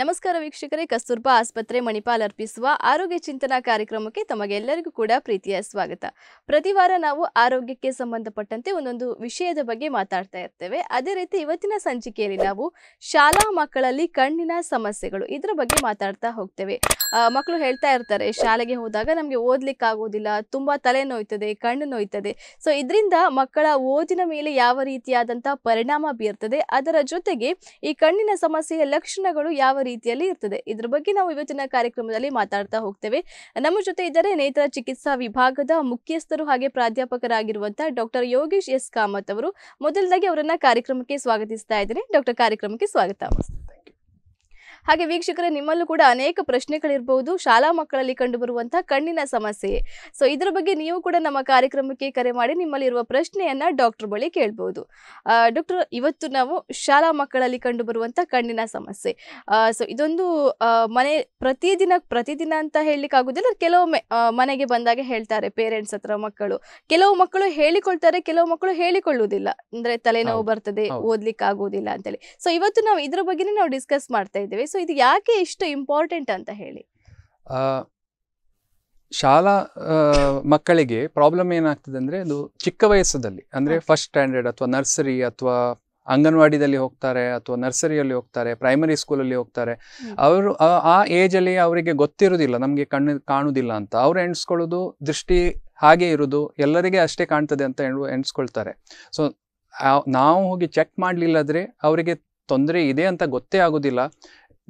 ನಮಸ್ಕಾರ ವೀಕ್ಷಕರೇ ಕಸ್ತೂರ್ಬಾ ಆಸ್ಪತ್ರೆ ಮಣಿಪಾಲ್ ಅರ್ಪಿಸುವ ಆರೋಗ್ಯ ಚಿಂತನಾ ಕಾರ್ಯಕ್ರಮಕ್ಕೆ ತಮಗೆಲ್ಲರಿಗೂ ಕೂಡ ಪ್ರೀತಿಯ ಸ್ವಾಗತ ಪ್ರತಿವಾರ ನಾವು ಆರೋಗ್ಯಕ್ಕೆ ಸಂಬಂಧಪಟ್ಟಂತೆ ಒಂದೊಂದು ವಿಷಯದ ಬಗ್ಗೆ ಮಾತಾಡ್ತಾ ಇರ್ತೇವೆ ಅದೇ ರೀತಿ ಇವತ್ತಿನ ಸಂಚಿಕೆಯಲ್ಲಿ ನಾವು ಶಾಲಾ ಮಕ್ಕಳಲ್ಲಿ ಕಣ್ಣಿನ ಸಮಸ್ಯೆಗಳು ಇದರ ಬಗ್ಗೆ ಮಾತಾಡ್ತಾ ಹೋಗ್ತೇವೆ ಮಕ್ಕಳು ಹೇಳ್ತಾ ಇರ್ತಾರೆ ಶಾಲೆಗೆ ಹೋದಾಗ ನಮಗೆ ಆಗೋದಿಲ್ಲ ತುಂಬಾ ತಲೆ ನೋಯ್ತದೆ ಕಣ್ಣು ನೋಯ್ತದೆ ಸೊ ಇದರಿಂದ ಮಕ್ಕಳ ಓದಿನ ಮೇಲೆ ಯಾವ ರೀತಿಯಾದಂತಹ ಪರಿಣಾಮ ಬೀರ್ತದೆ ಅದರ ಜೊತೆಗೆ ಈ ಕಣ್ಣಿನ ಸಮಸ್ಯೆಯ ಲಕ್ಷಣಗಳು ಯಾವ ಯಾವ ರೀತಿಯಲ್ಲಿ ಇರ್ತದೆ ಇದ್ರ ಬಗ್ಗೆ ನಾವು ಇವತ್ತಿನ ಕಾರ್ಯಕ್ರಮದಲ್ಲಿ ಮಾತಾಡ್ತಾ ಹೋಗ್ತೇವೆ ನಮ್ಮ ಜೊತೆ ಇದ್ದಾರೆ ನೇತ್ರ ಚಿಕಿತ್ಸಾ ವಿಭಾಗದ ಮುಖ್ಯಸ್ಥರು ಹಾಗೆ ಪ್ರಾಧ್ಯಾಪಕರಾಗಿರುವಂತಹ ಡಾಕ್ಟರ್ ಯೋಗೇಶ್ ಎಸ್ ಕಾಮತ್ ಅವರು ಮೊದಲದಾಗಿ ಅವರನ್ನ ಕಾರ್ಯಕ್ರಮಕ್ಕೆ ಸ್ವಾಗತಿಸ್ತಾ ಇದ್ದೇನೆ ಡಾಕ್ಟರ್ ಕಾರ್ಯಕ್ರಮಕ್ಕೆ ಸ್ವಾಗತ ಹಾಗೆ ವೀಕ್ಷಕರೇ ನಿಮ್ಮಲ್ಲೂ ಕೂಡ ಅನೇಕ ಪ್ರಶ್ನೆಗಳಿರಬಹುದು ಶಾಲಾ ಮಕ್ಕಳಲ್ಲಿ ಕಂಡುಬರುವಂತಹ ಕಣ್ಣಿನ ಸಮಸ್ಯೆ ಸೊ ಇದರ ಬಗ್ಗೆ ನೀವು ಕೂಡ ನಮ್ಮ ಕಾರ್ಯಕ್ರಮಕ್ಕೆ ಕರೆ ಮಾಡಿ ನಿಮ್ಮಲ್ಲಿರುವ ಪ್ರಶ್ನೆಯನ್ನ ಡಾಕ್ಟರ್ ಬಳಿ ಕೇಳಬಹುದು ಡಾಕ್ಟರ್ ಇವತ್ತು ನಾವು ಶಾಲಾ ಮಕ್ಕಳಲ್ಲಿ ಕಂಡುಬರುವಂತಹ ಕಣ್ಣಿನ ಸಮಸ್ಯೆ ಸೊ ಇದೊಂದು ಮನೆ ಪ್ರತಿದಿನ ಪ್ರತಿದಿನ ಅಂತ ಹೇಳಲಿಕ್ಕೆ ಆಗುದಿಲ್ಲ ಕೆಲವೊಮ್ಮೆ ಮನೆಗೆ ಬಂದಾಗ ಹೇಳ್ತಾರೆ ಪೇರೆಂಟ್ಸ್ ಹತ್ರ ಮಕ್ಕಳು ಕೆಲವು ಮಕ್ಕಳು ಹೇಳಿಕೊಳ್ತಾರೆ ಕೆಲವು ಮಕ್ಕಳು ಹೇಳಿಕೊಳ್ಳುವುದಿಲ್ಲ ಅಂದ್ರೆ ತಲೆನೋವು ಬರ್ತದೆ ಓದ್ಲಿಕ್ಕೆ ಆಗುವುದಿಲ್ಲ ಅಂತೇಳಿ ಸೊ ಇವತ್ತು ನಾವು ಇದ್ರ ಬಗ್ಗೆ ನಾವು ಡಿಸ್ಕಸ್ ಮಾಡ್ತಾ ಇದ್ದೇವೆ ಸೊ ಇದು ಯಾಕೆ ಇಷ್ಟು ಇಂಪಾರ್ಟೆಂಟ್ ಅಂತ ಹೇಳಿ ಶಾಲಾ ಮಕ್ಕಳಿಗೆ ಪ್ರಾಬ್ಲಮ್ ಏನಾಗ್ತದೆ ಅಂದರೆ ಅದು ಚಿಕ್ಕ ವಯಸ್ಸದಲ್ಲಿ ಅಂದರೆ ಫಸ್ಟ್ ಸ್ಟ್ಯಾಂಡರ್ಡ್ ಅಥವಾ ನರ್ಸರಿ ಅಥವಾ ಅಂಗನವಾಡಿದಲ್ಲಿ ಹೋಗ್ತಾರೆ ಅಥವಾ ನರ್ಸರಿಯಲ್ಲಿ ಹೋಗ್ತಾರೆ ಪ್ರೈಮರಿ ಸ್ಕೂಲಲ್ಲಿ ಹೋಗ್ತಾರೆ ಅವರು ಆ ಏಜಲ್ಲಿ ಅವರಿಗೆ ಗೊತ್ತಿರೋದಿಲ್ಲ ನಮಗೆ ಕಣ್ಣು ಕಾಣುವುದಿಲ್ಲ ಅಂತ ಅವರು ಎಣಿಸ್ಕೊಳ್ಳೋದು ದೃಷ್ಟಿ ಹಾಗೆ ಇರೋದು ಎಲ್ಲರಿಗೆ ಅಷ್ಟೇ ಕಾಣ್ತದೆ ಅಂತ ಎಣಿಸ್ಕೊಳ್ತಾರೆ ಸೊ ನಾವು ಹೋಗಿ ಚೆಕ್ ಮಾಡಲಿಲ್ಲಾದರೆ ಅವರಿಗೆ ತೊಂದರೆ ಇದೆ ಅಂತ ಗೊತ್ತೇ ಆಗೋದಿಲ್ಲ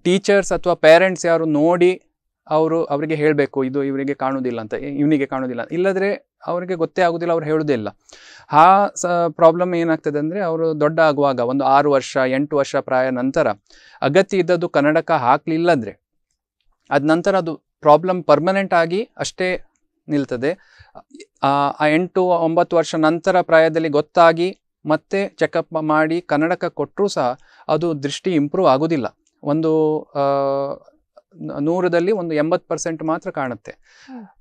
ಟೀಚರ್ಸ್ ಅಥವಾ ಪೇರೆಂಟ್ಸ್ ಯಾರು ನೋಡಿ ಅವರು ಅವರಿಗೆ ಹೇಳಬೇಕು ಇದು ಇವರಿಗೆ ಕಾಣೋದಿಲ್ಲ ಅಂತ ಇವನಿಗೆ ಕಾಣೋದಿಲ್ಲ ಇಲ್ಲದ್ರೆ ಅವರಿಗೆ ಗೊತ್ತೇ ಆಗೋದಿಲ್ಲ ಅವ್ರು ಹೇಳೋದೇ ಇಲ್ಲ ಆ ಸ ಪ್ರಾಬ್ಲಮ್ ಏನಾಗ್ತದೆ ಅಂದರೆ ಅವರು ದೊಡ್ಡ ಆಗುವಾಗ ಒಂದು ಆರು ವರ್ಷ ಎಂಟು ವರ್ಷ ಪ್ರಾಯ ನಂತರ ಅಗತ್ಯ ಇದ್ದದ್ದು ಕನ್ನಡಕ್ಕೆ ಹಾಕಲಿಲ್ಲದ್ರೆ ಅದ ನಂತರ ಅದು ಪ್ರಾಬ್ಲಮ್ ಪರ್ಮನೆಂಟ್ ಆಗಿ ಅಷ್ಟೇ ನಿಲ್ತದೆ ಆ ಎಂಟು ಒಂಬತ್ತು ವರ್ಷ ನಂತರ ಪ್ರಾಯದಲ್ಲಿ ಗೊತ್ತಾಗಿ ಮತ್ತೆ ಚೆಕಪ್ ಮಾಡಿ ಕನ್ನಡಕ ಕೊಟ್ಟರೂ ಸಹ ಅದು ದೃಷ್ಟಿ ಇಂಪ್ರೂವ್ ಆಗೋದಿಲ್ಲ ಒಂದು ನೂರದಲ್ಲಿ ಒಂದು ಎಂಬತ್ತು ಪರ್ಸೆಂಟ್ ಮಾತ್ರ ಕಾಣುತ್ತೆ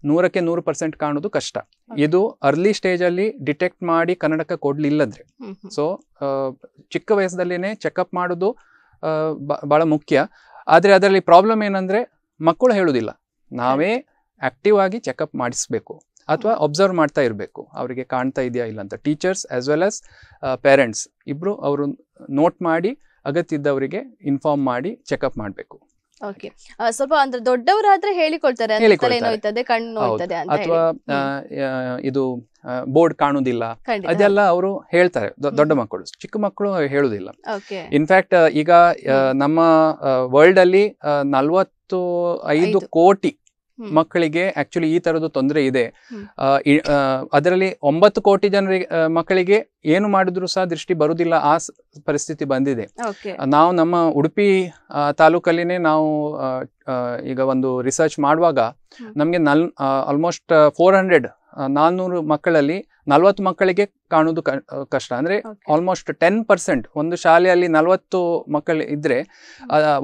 ನೂರಕ್ಕೆ ನೂರು ಪರ್ಸೆಂಟ್ ಕಾಣೋದು ಕಷ್ಟ ಇದು ಅರ್ಲಿ ಸ್ಟೇಜಲ್ಲಿ ಡಿಟೆಕ್ಟ್ ಮಾಡಿ ಕನ್ನಡಕ್ಕೆ ಕೊಡ್ಲಿಲ್ಲದ್ರೆ ಸೊ ಚಿಕ್ಕ ವಯಸ್ಸದಲ್ಲಿನೇ ಚೆಕಪ್ ಮಾಡೋದು ಭಾಳ ಮುಖ್ಯ ಆದರೆ ಅದರಲ್ಲಿ ಪ್ರಾಬ್ಲಮ್ ಏನಂದರೆ ಮಕ್ಕಳು ಹೇಳೋದಿಲ್ಲ ನಾವೇ ಆಕ್ಟಿವ್ ಆಗಿ ಚೆಕಪ್ ಮಾಡಿಸ್ಬೇಕು ಅಥವಾ ಒಬ್ಸರ್ವ್ ಮಾಡ್ತಾ ಇರಬೇಕು ಅವರಿಗೆ ಕಾಣ್ತಾ ಇದೆಯಾ ಇಲ್ಲ ಅಂತ teachers as well as parents ಇಬ್ಬರು ಅವರು ನೋಟ್ ಮಾಡಿ ಅಗತ್ಯ ಇದ್ದವರಿಗೆ ಇನ್ಫಾರ್ಮ್ ಮಾಡಿ ಚೆಕ್ಅಪ್ ಮಾಡಬೇಕು ಸ್ವಲ್ಪ ಅಂದ್ರೆ ದೊಡ್ಡವರಾದ್ರೆ ಹೇಳಿಕೊಳ್ತಾರೆ ಕಣ್ಣು ಅಥವಾ ಇದು ಬೋರ್ಡ್ ಕಾಣುದಿಲ್ಲ ಅದೆಲ್ಲ ಅವರು ಹೇಳ್ತಾರೆ ದೊಡ್ಡ ಮಕ್ಕಳು ಚಿಕ್ಕ ಮಕ್ಕಳು ಹೇಳುದಿಲ್ಲ ಇನ್ಫ್ಯಾಕ್ಟ್ ಈಗ ನಮ್ಮ ವರ್ಲ್ಡ್ ಅಲ್ಲಿ ನಲ್ವತ್ತು ಐದು ಕೋಟಿ ಮಕ್ಕಳಿಗೆ ಆಕ್ಚುಲಿ ಈ ತರದ್ದು ತೊಂದರೆ ಇದೆ ಅದರಲ್ಲಿ ಒಂಬತ್ತು ಕೋಟಿ ಜನರಿಗೆ ಮಕ್ಕಳಿಗೆ ಏನು ಮಾಡಿದ್ರು ಸಹ ದೃಷ್ಟಿ ಬರುವುದಿಲ್ಲ ಆ ಪರಿಸ್ಥಿತಿ ಬಂದಿದೆ ನಾವು ನಮ್ಮ ಉಡುಪಿ ತಾಲೂಕಲ್ಲಿನೇ ನಾವು ಈಗ ಒಂದು ರಿಸರ್ಚ್ ಮಾಡುವಾಗ ನಮಗೆ ನಲ್ ಆಲ್ಮೋಸ್ಟ್ ಫೋರ್ ಹಂಡ್ರೆಡ್ ನಾಲ್ನೂರು ಮಕ್ಕಳಲ್ಲಿ ನಲ್ವತ್ತು ಮಕ್ಕಳಿಗೆ ಕಾಣೋದು ಕಷ್ಟ ಅಂದರೆ ಆಲ್ಮೋಸ್ಟ್ ಟೆನ್ ಪರ್ಸೆಂಟ್ ಒಂದು ಶಾಲೆಯಲ್ಲಿ ನಲ್ವತ್ತು ಮಕ್ಕಳು ಇದ್ದರೆ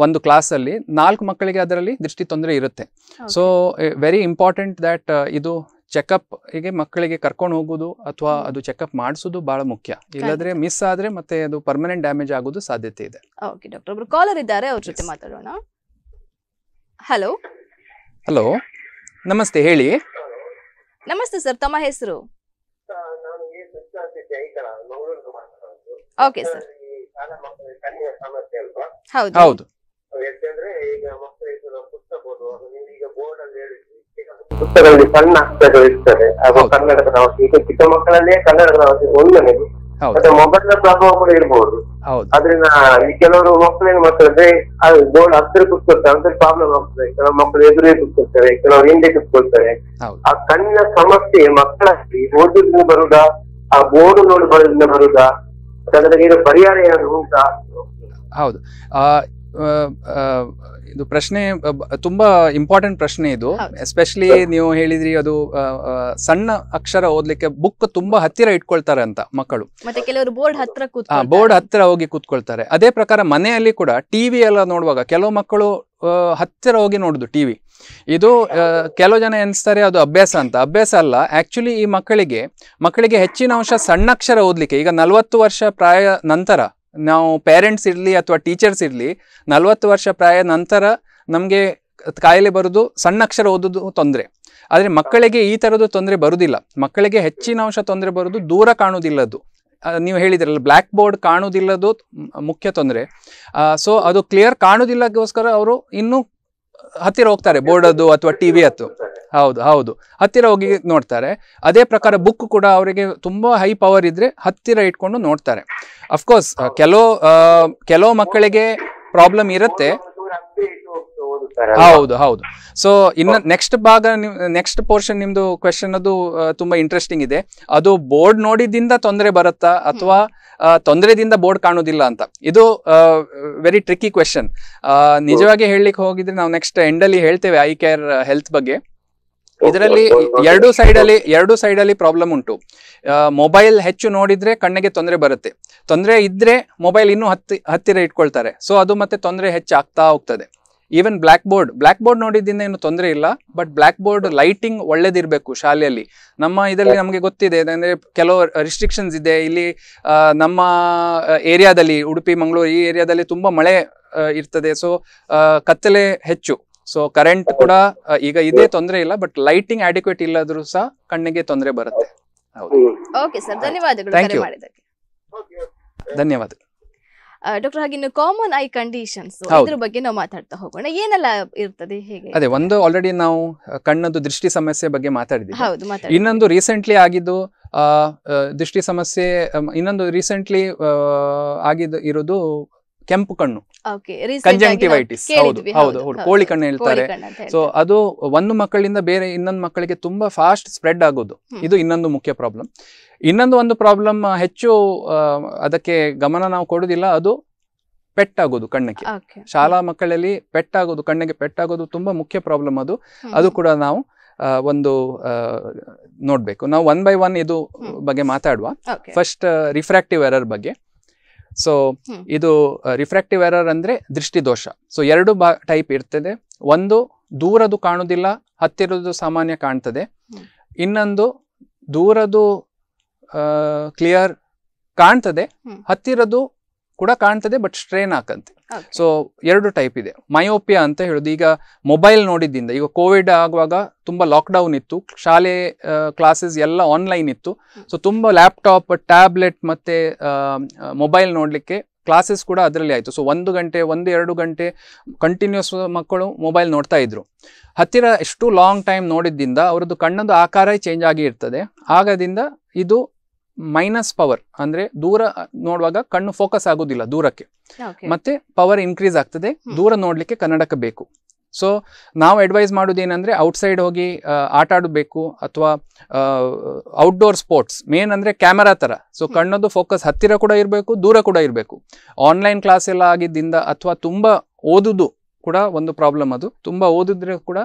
ಒಂದು ಕ್ಲಾಸಲ್ಲಿ ನಾಲ್ಕು ಮಕ್ಕಳಿಗೆ ಅದರಲ್ಲಿ ದೃಷ್ಟಿ ತೊಂದರೆ ಇರುತ್ತೆ ಸೊ ವೆರಿ ಇಂಪಾರ್ಟೆಂಟ್ ದ್ಯಾಟ್ ಇದು ಚೆಕಪ್ ಗೆ ಮಕ್ಕಳಿಗೆ ಕರ್ಕೊಂಡು ಹೋಗೋದು ಅಥವಾ ಅದು ಚೆಕಪ್ ಮಾಡಿಸೋದು ಬಹಳ ಮುಖ್ಯ ಇಲ್ಲದ್ರೆ ಮಿಸ್ ಆದ್ರೆ ಮತ್ತೆ ಅದು ಪರ್ಮನೆಂಟ್ ಡ್ಯಾಮೇಜ್ ಆಗೋದು ಸಾಧ್ಯತೆ ಇದೆ ಓಕೆ ಡಾಕ್ಟರ್ ಕಾಲರ್ ಇದ್ದಾರೆ ಅವ್ರ ಜೊತೆ ಮಾತಾಡೋಣ ಹಲೋ ಹಲೋ ನಮಸ್ತೆ ಹೇಳಿ ನಮಸ್ತೆ ಸರ್ ತಮ್ಮ ಹೆಸರು ಓಕೆ ಸರ್ ಹೌದು ಯಾಕೆಂದ್ರೆ ಈಗ ನಾವು ಪುಸ್ತಕದಲ್ಲಿ ಸಣ್ಣ ಅಕ್ಷರಗಳು ಇರ್ತದೆ ಹಾಗೂ ಕನ್ನಡದ ಪ್ರವಾಸಿ ಈಗ ಚಿಕ್ಕ ಮಕ್ಕಳಲ್ಲೇ ಕನ್ನಡದ ಪ್ರವಾಸಿ ಒಂದನೇದು ಮತ್ತೆ ಮೊಬೈಲ್ ನ ಪ್ರಭಾವ ಕೂಡ ಇರ್ಬೋದು ಅದ್ರಿಂದ ಈ ಕೆಲವರು ಮಕ್ಕಳೇನು ಮಾತಾಡಿದ್ರೆ ಅದು ಬೋರ್ಡ್ ಹತ್ತಿರ ಕೂತ್ಕೊಳ್ತಾರೆ ಅಂದ್ರೆ ಪ್ರಾಬ್ಲಮ್ ಆಗ್ತದೆ ಕೆಲವು ಮಕ್ಕಳು ಎದುರೇ ಕುತ್ಕೊಳ್ತಾರೆ ಕೆಲವರು ಹಿಂದೆ ಕುತ್ಕೊಳ್ತಾರೆ ಆ ಕಣ್ಣಿನ ಸಮಸ್ಯೆ ಮಕ್ಕಳಲ್ಲಿ ಓದುದ್ರಿಂದ ಬರುದಾ ಆ ಬೋರ್ಡ್ ನೋಡಿ ಬರೋದ್ರಿಂದ ಬರುದಾ ಹೌದು ಇದು ಪ್ರಶ್ನೆ ತುಂಬಾ ಇಂಪಾರ್ಟೆಂಟ್ ಪ್ರಶ್ನೆ ಇದು ಎಸ್ಪೆಷಲಿ ನೀವು ಹೇಳಿದ್ರಿ ಅದು ಸಣ್ಣ ಅಕ್ಷರ ಓದ್ಲಿಕ್ಕೆ ಬುಕ್ ತುಂಬಾ ಹತ್ತಿರ ಇಟ್ಕೊಳ್ತಾರೆ ಅಂತ ಮಕ್ಕಳು ಮತ್ತೆ ಕೆಲವರು ಬೋರ್ಡ್ ಹತ್ರ ಬೋರ್ಡ್ ಹತ್ತಿರ ಹೋಗಿ ಕೂತ್ಕೊಳ್ತಾರೆ ಅದೇ ಪ್ರಕಾರ ಮನೆಯಲ್ಲಿ ಕೂಡ ಟಿವಿ ಎಲ್ಲ ನೋಡುವಾಗ ಕೆಲವು ಮಕ್ಕಳು ಹತ್ತಿರ ಹೋಗಿ ನೋಡುದು ಟಿವಿ ಇದು ಕೆಲವು ಜನ ಎನಿಸ್ತಾರೆ ಅದು ಅಭ್ಯಾಸ ಅಂತ ಅಭ್ಯಾಸ ಅಲ್ಲ ಆ್ಯಕ್ಚುಲಿ ಈ ಮಕ್ಕಳಿಗೆ ಮಕ್ಕಳಿಗೆ ಹೆಚ್ಚಿನ ಅಂಶ ಸಣ್ಣ ಅಕ್ಷರ ಓದಲಿಕ್ಕೆ ಈಗ ನಲವತ್ತು ವರ್ಷ ಪ್ರಾಯ ನಂತರ ನಾವು ಪೇರೆಂಟ್ಸ್ ಇರಲಿ ಅಥವಾ ಟೀಚರ್ಸ್ ಇರಲಿ ನಲವತ್ತು ವರ್ಷ ಪ್ರಾಯ ನಂತರ ನಮಗೆ ಕಾಯಿಲೆ ಬರೋದು ಸಣ್ಣ ಅಕ್ಷರ ಓದೋದು ತೊಂದರೆ ಆದರೆ ಮಕ್ಕಳಿಗೆ ಈ ಥರದ್ದು ತೊಂದರೆ ಬರುವುದಿಲ್ಲ ಮಕ್ಕಳಿಗೆ ಹೆಚ್ಚಿನ ಅಂಶ ತೊಂದರೆ ಬರೋದು ದೂರ ಕಾಣುವುದಿಲ್ಲದ್ದು ನೀವು ಹೇಳಿದಿರಲ್ಲ ಬ್ಲ್ಯಾಕ್ ಬೋರ್ಡ್ ಕಾಣುವುದಿಲ್ಲದು ಮುಖ್ಯ ತೊಂದರೆ ಸೊ ಅದು ಕ್ಲಿಯರ್ ಕಾಣುವುದಿಲ್ಲಕ್ಕೋಸ್ಕರ ಅವರು ಇನ್ನೂ ಹತ್ತಿರ ಹೋಗ್ತಾರೆ ಬೋರ್ಡ್ ಅದು ಅಥವಾ ಟಿವಿ ಅದು ಹೌದು ಹೌದು ಹತ್ತಿರ ಹೋಗಿ ನೋಡ್ತಾರೆ ಅದೇ ಪ್ರಕಾರ ಬುಕ್ ಕೂಡ ಅವರಿಗೆ ತುಂಬಾ ಹೈ ಪವರ್ ಇದ್ರೆ ಹತ್ತಿರ ಇಟ್ಕೊಂಡು ನೋಡ್ತಾರೆ ಅಫ್ಕೋರ್ಸ್ ಕೆಲವು ಕೆಲವು ಮಕ್ಕಳಿಗೆ ಪ್ರಾಬ್ಲಮ್ ಇರುತ್ತೆ ಹೌದು ಹೌದು ಸೊ ಇನ್ನ ನೆಕ್ಸ್ಟ್ ಭಾಗ ನೆಕ್ಸ್ಟ್ ಪೋರ್ಷನ್ ನಿಮ್ದು ಕ್ವೆಶನ್ ಅದು ತುಂಬಾ ಇಂಟ್ರೆಸ್ಟಿಂಗ್ ಇದೆ ಅದು ಬೋರ್ಡ್ ನೋಡಿದಿಂದ ತೊಂದರೆ ಬರುತ್ತಾ ಅಥವಾ ತೊಂದರೆದಿಂದ ಬೋರ್ಡ್ ಕಾಣುವುದಿಲ್ಲ ಅಂತ ಇದು ವೆರಿ ಟ್ರಿಕಿ ಕ್ವೆಶನ್ ನಿಜವಾಗಿ ಹೇಳಲಿಕ್ಕೆ ಹೋಗಿದ್ರೆ ನಾವು ನೆಕ್ಸ್ಟ್ ಎಂಡಲ್ಲಿ ಹೇಳ್ತೇವೆ ಐ ಕೇರ್ ಹೆಲ್ತ್ ಬಗ್ಗೆ ಇದರಲ್ಲಿ ಎರಡು ಸೈಡ್ ಅಲ್ಲಿ ಎರಡು ಸೈಡ್ ಅಲ್ಲಿ ಪ್ರಾಬ್ಲಮ್ ಉಂಟು ಮೊಬೈಲ್ ಹೆಚ್ಚು ನೋಡಿದ್ರೆ ಕಣ್ಣಿಗೆ ತೊಂದರೆ ಬರುತ್ತೆ ತೊಂದರೆ ಇದ್ರೆ ಮೊಬೈಲ್ ಇನ್ನೂ ಹತ್ತಿ ಹತ್ತಿರ ಇಟ್ಕೊಳ್ತಾರೆ ಸೊ ಅದು ಮತ್ತೆ ತೊಂದರೆ ಹೆಚ್ಚಾಗ್ತಾ ಹೋಗ್ತದೆ even blackboard blackboard ನೋಡಿದ್ದಿಂದ ಏನು ತೊಂದರೆ ಇಲ್ಲ ಬಟ್ ಬ್ಲಾಕ್ ಬೋರ್ಡ್ ಲೈಟಿಂಗ್ ಒಳ್ಳೇದಿರಬೇಕು ಶಾಲೆಯಲ್ಲಿ ನಮ್ಮ ಇದರಲ್ಲಿ ನಮಗೆ ಗೊತ್ತಿದೆ ಅಂದರೆ ಕೆಲವು ರಿಸ್ಟ್ರಿಕ್ಷನ್ಸ್ ಇದೆ ಇಲ್ಲಿ ನಮ್ಮ ಏರಿಯಾದಲ್ಲಿ ಉಡುಪಿ ಮಂಗಳೂರು ಈ ಏರಿಯಾದಲ್ಲಿ ತುಂಬ ಮಳೆ ಇರ್ತದೆ ಸೊ ಕತ್ತಲೆ ಹೆಚ್ಚು ಸೊ ಕರೆಂಟ್ ಕೂಡ ಈಗ ಇದೇ ತೊಂದರೆ ಇಲ್ಲ ಬಟ್ ಲೈಟಿಂಗ್ ಅಡಿಕ್ವೇಟ್ ಇಲ್ಲದ್ರೂ ಸಹ ಕಣ್ಣಿಗೆ ತೊಂದರೆ ಬರುತ್ತೆ ಹೌದು ಧನ್ಯವಾದ ಡಾಕ್ಟರ್ ಹಾಗೆ ಕಾಮನ್ ಐ ಕಂಡೀಷನ್ಸ್ ಅದ್ರ ಬಗ್ಗೆ ನಾವು ಮಾತಾಡ್ತಾ ಹೋಗೋಣ ಏನೆಲ್ಲ ಇರ್ತದೆ ಹೇಗೆ ಅದೇ ಒಂದು ಆಲ್ರೆಡಿ ನಾವು ಕಣ್ಣದ್ದು ದೃಷ್ಟಿ ಸಮಸ್ಯೆ ಬಗ್ಗೆ ಮಾತಾಡಿದ್ವಿ ಇನ್ನೊಂದು ರೀಸೆಂಟ್ಲಿ ಆಗಿದ್ದು ದೃಷ್ಟಿ ಸಮಸ್ಯೆ ಇನ್ನೊಂದು ರೀಸೆಂಟ್ಲಿ ಆಗಿದ್ದು ಇರೋದು ಕೆಂಪು ಕಣ್ಣು ಕಂಜಂಕ್ಟಿವೈಟಿಸ್ ಹೌದು ಹೌದು ಹೌದು ಕೋಳಿ ಕಣ್ಣು ಹೇಳ್ತಾರೆ ಸೊ ಅದು ಒಂದು ಮಕ್ಕಳಿಂದ ಬೇರೆ ಇನ್ನೊಂದು ಮಕ್ಕಳಿಗೆ ತುಂಬಾ ಫಾಸ್ಟ್ ಸ್ಪ್ರೆಡ್ ಆಗೋದು ಇದು ಇನ್ನೊಂದು ಮುಖ್ಯ ಪ್ರಾಬ್ಲಮ್ ಇನ್ನೊಂದು ಒಂದು ಪ್ರಾಬ್ಲಮ್ ಹೆಚ್ಚು ಅದಕ್ಕೆ ಗಮನ ನಾವು ಕೊಡುದಿಲ್ಲ ಅದು ಪೆಟ್ ಆಗೋದು ಕಣ್ಣಿಗೆ ಶಾಲಾ ಮಕ್ಕಳಲ್ಲಿ ಪೆಟ್ ಆಗೋದು ಕಣ್ಣಿಗೆ ಪೆಟ್ ಆಗೋದು ತುಂಬಾ ಮುಖ್ಯ ಪ್ರಾಬ್ಲಮ್ ಅದು ಅದು ಕೂಡ ನಾವು ಒಂದು ನೋಡ್ಬೇಕು ನಾವು ಒನ್ ಬೈ ಒನ್ ಇದು ಬಗ್ಗೆ ಮಾತಾಡುವ ಫಸ್ಟ್ ರಿಫ್ರಾಕ್ಟಿವ್ ಎರರ್ ಬಗ್ಗೆ ಸೊ ಇದು ರಿಫ್ರಾಕ್ಟಿವ್ ಎರರ್ ಅಂದ್ರೆ ದೃಷ್ಟಿ ದೋಷ ಸೊ ಎರಡು ಬಾ ಟೈಪ್ ಇರ್ತದೆ ಒಂದು ದೂರದು ಕಾಣುವುದಿಲ್ಲ ಹತ್ತಿರದು ಸಾಮಾನ್ಯ ಕಾಣ್ತದೆ ಇನ್ನೊಂದು ದೂರದು ಕ್ಲಿಯರ್ ಕಾಣ್ತದೆ ಹತ್ತಿರದು ಕೂಡ ಕಾಣ್ತದೆ ಬಟ್ ಸ್ಟ್ರೇನ್ ಹಾಕಂತೆ ಸೊ ಎರಡು ಟೈಪ್ ಇದೆ ಮಯೋಪಿಯಾ ಅಂತ ಹೇಳೋದು ಈಗ ಮೊಬೈಲ್ ನೋಡಿದ್ದಿಂದ ಈಗ ಕೋವಿಡ್ ಆಗುವಾಗ ಲಾಕ್ ಡೌನ್ ಇತ್ತು ಶಾಲೆ ಕ್ಲಾಸಸ್ ಎಲ್ಲ ಆನ್ಲೈನ್ ಇತ್ತು ಸೊ ತುಂಬಾ ಲ್ಯಾಪ್ಟಾಪ್ ಟ್ಯಾಬ್ಲೆಟ್ ಮತ್ತೆ ಮೊಬೈಲ್ ನೋಡಲಿಕ್ಕೆ ಕ್ಲಾಸಸ್ ಕೂಡ ಅದರಲ್ಲಿ ಆಯಿತು ಸೊ ಒಂದು ಗಂಟೆ ಒಂದು ಎರಡು ಗಂಟೆ ಕಂಟಿನ್ಯೂಸ್ ಮಕ್ಕಳು ಮೊಬೈಲ್ ನೋಡ್ತಾ ಇದ್ರು ಹತ್ತಿರ ಎಷ್ಟು ಲಾಂಗ್ ಟೈಮ್ ನೋಡಿದ್ದಿಂದ ಅವರದ್ದು ಕಣ್ಣೊಂದು ಆಕಾರ ಚೇಂಜ್ ಆಗಿ ಇರ್ತದೆ ಆಗದಿಂದ ಇದು ಮೈನಸ್ ಪವರ್ ಅಂದ್ರೆ ದೂರ ನೋಡುವಾಗ ಕಣ್ಣು ಫೋಕಸ್ ಆಗೋದಿಲ್ಲ ದೂರಕ್ಕೆ ಮತ್ತೆ ಪವರ್ ಇನ್ಕ್ರೀಸ್ ಆಗ್ತದೆ ದೂರ ನೋಡ್ಲಿಕ್ಕೆ ಕನ್ನಡಕ ಬೇಕು ಸೊ ನಾವು ಅಡ್ವೈಸ್ ಮಾಡೋದೇನೆಂದರೆ ಔಟ್ಸೈಡ್ ಹೋಗಿ ಆಟ ಆಡಬೇಕು ಅಥವಾ ಔಟ್ಡೋರ್ ಸ್ಪೋರ್ಟ್ಸ್ ಮೇನ್ ಅಂದ್ರೆ ಕ್ಯಾಮರಾ ಥರ ಸೊ ಕಣ್ಣದು ಫೋಕಸ್ ಹತ್ತಿರ ಕೂಡ ಇರಬೇಕು ದೂರ ಕೂಡ ಇರಬೇಕು ಆನ್ಲೈನ್ ಕ್ಲಾಸ್ ಎಲ್ಲ ಆಗಿದ್ದಿಂದ ಅಥವಾ ತುಂಬ ಓದುದು ಕೂಡ ಒಂದು ಪ್ರಾಬ್ಲಮ್ ಅದು ತುಂಬ ಓದಿದ್ರೆ ಕೂಡ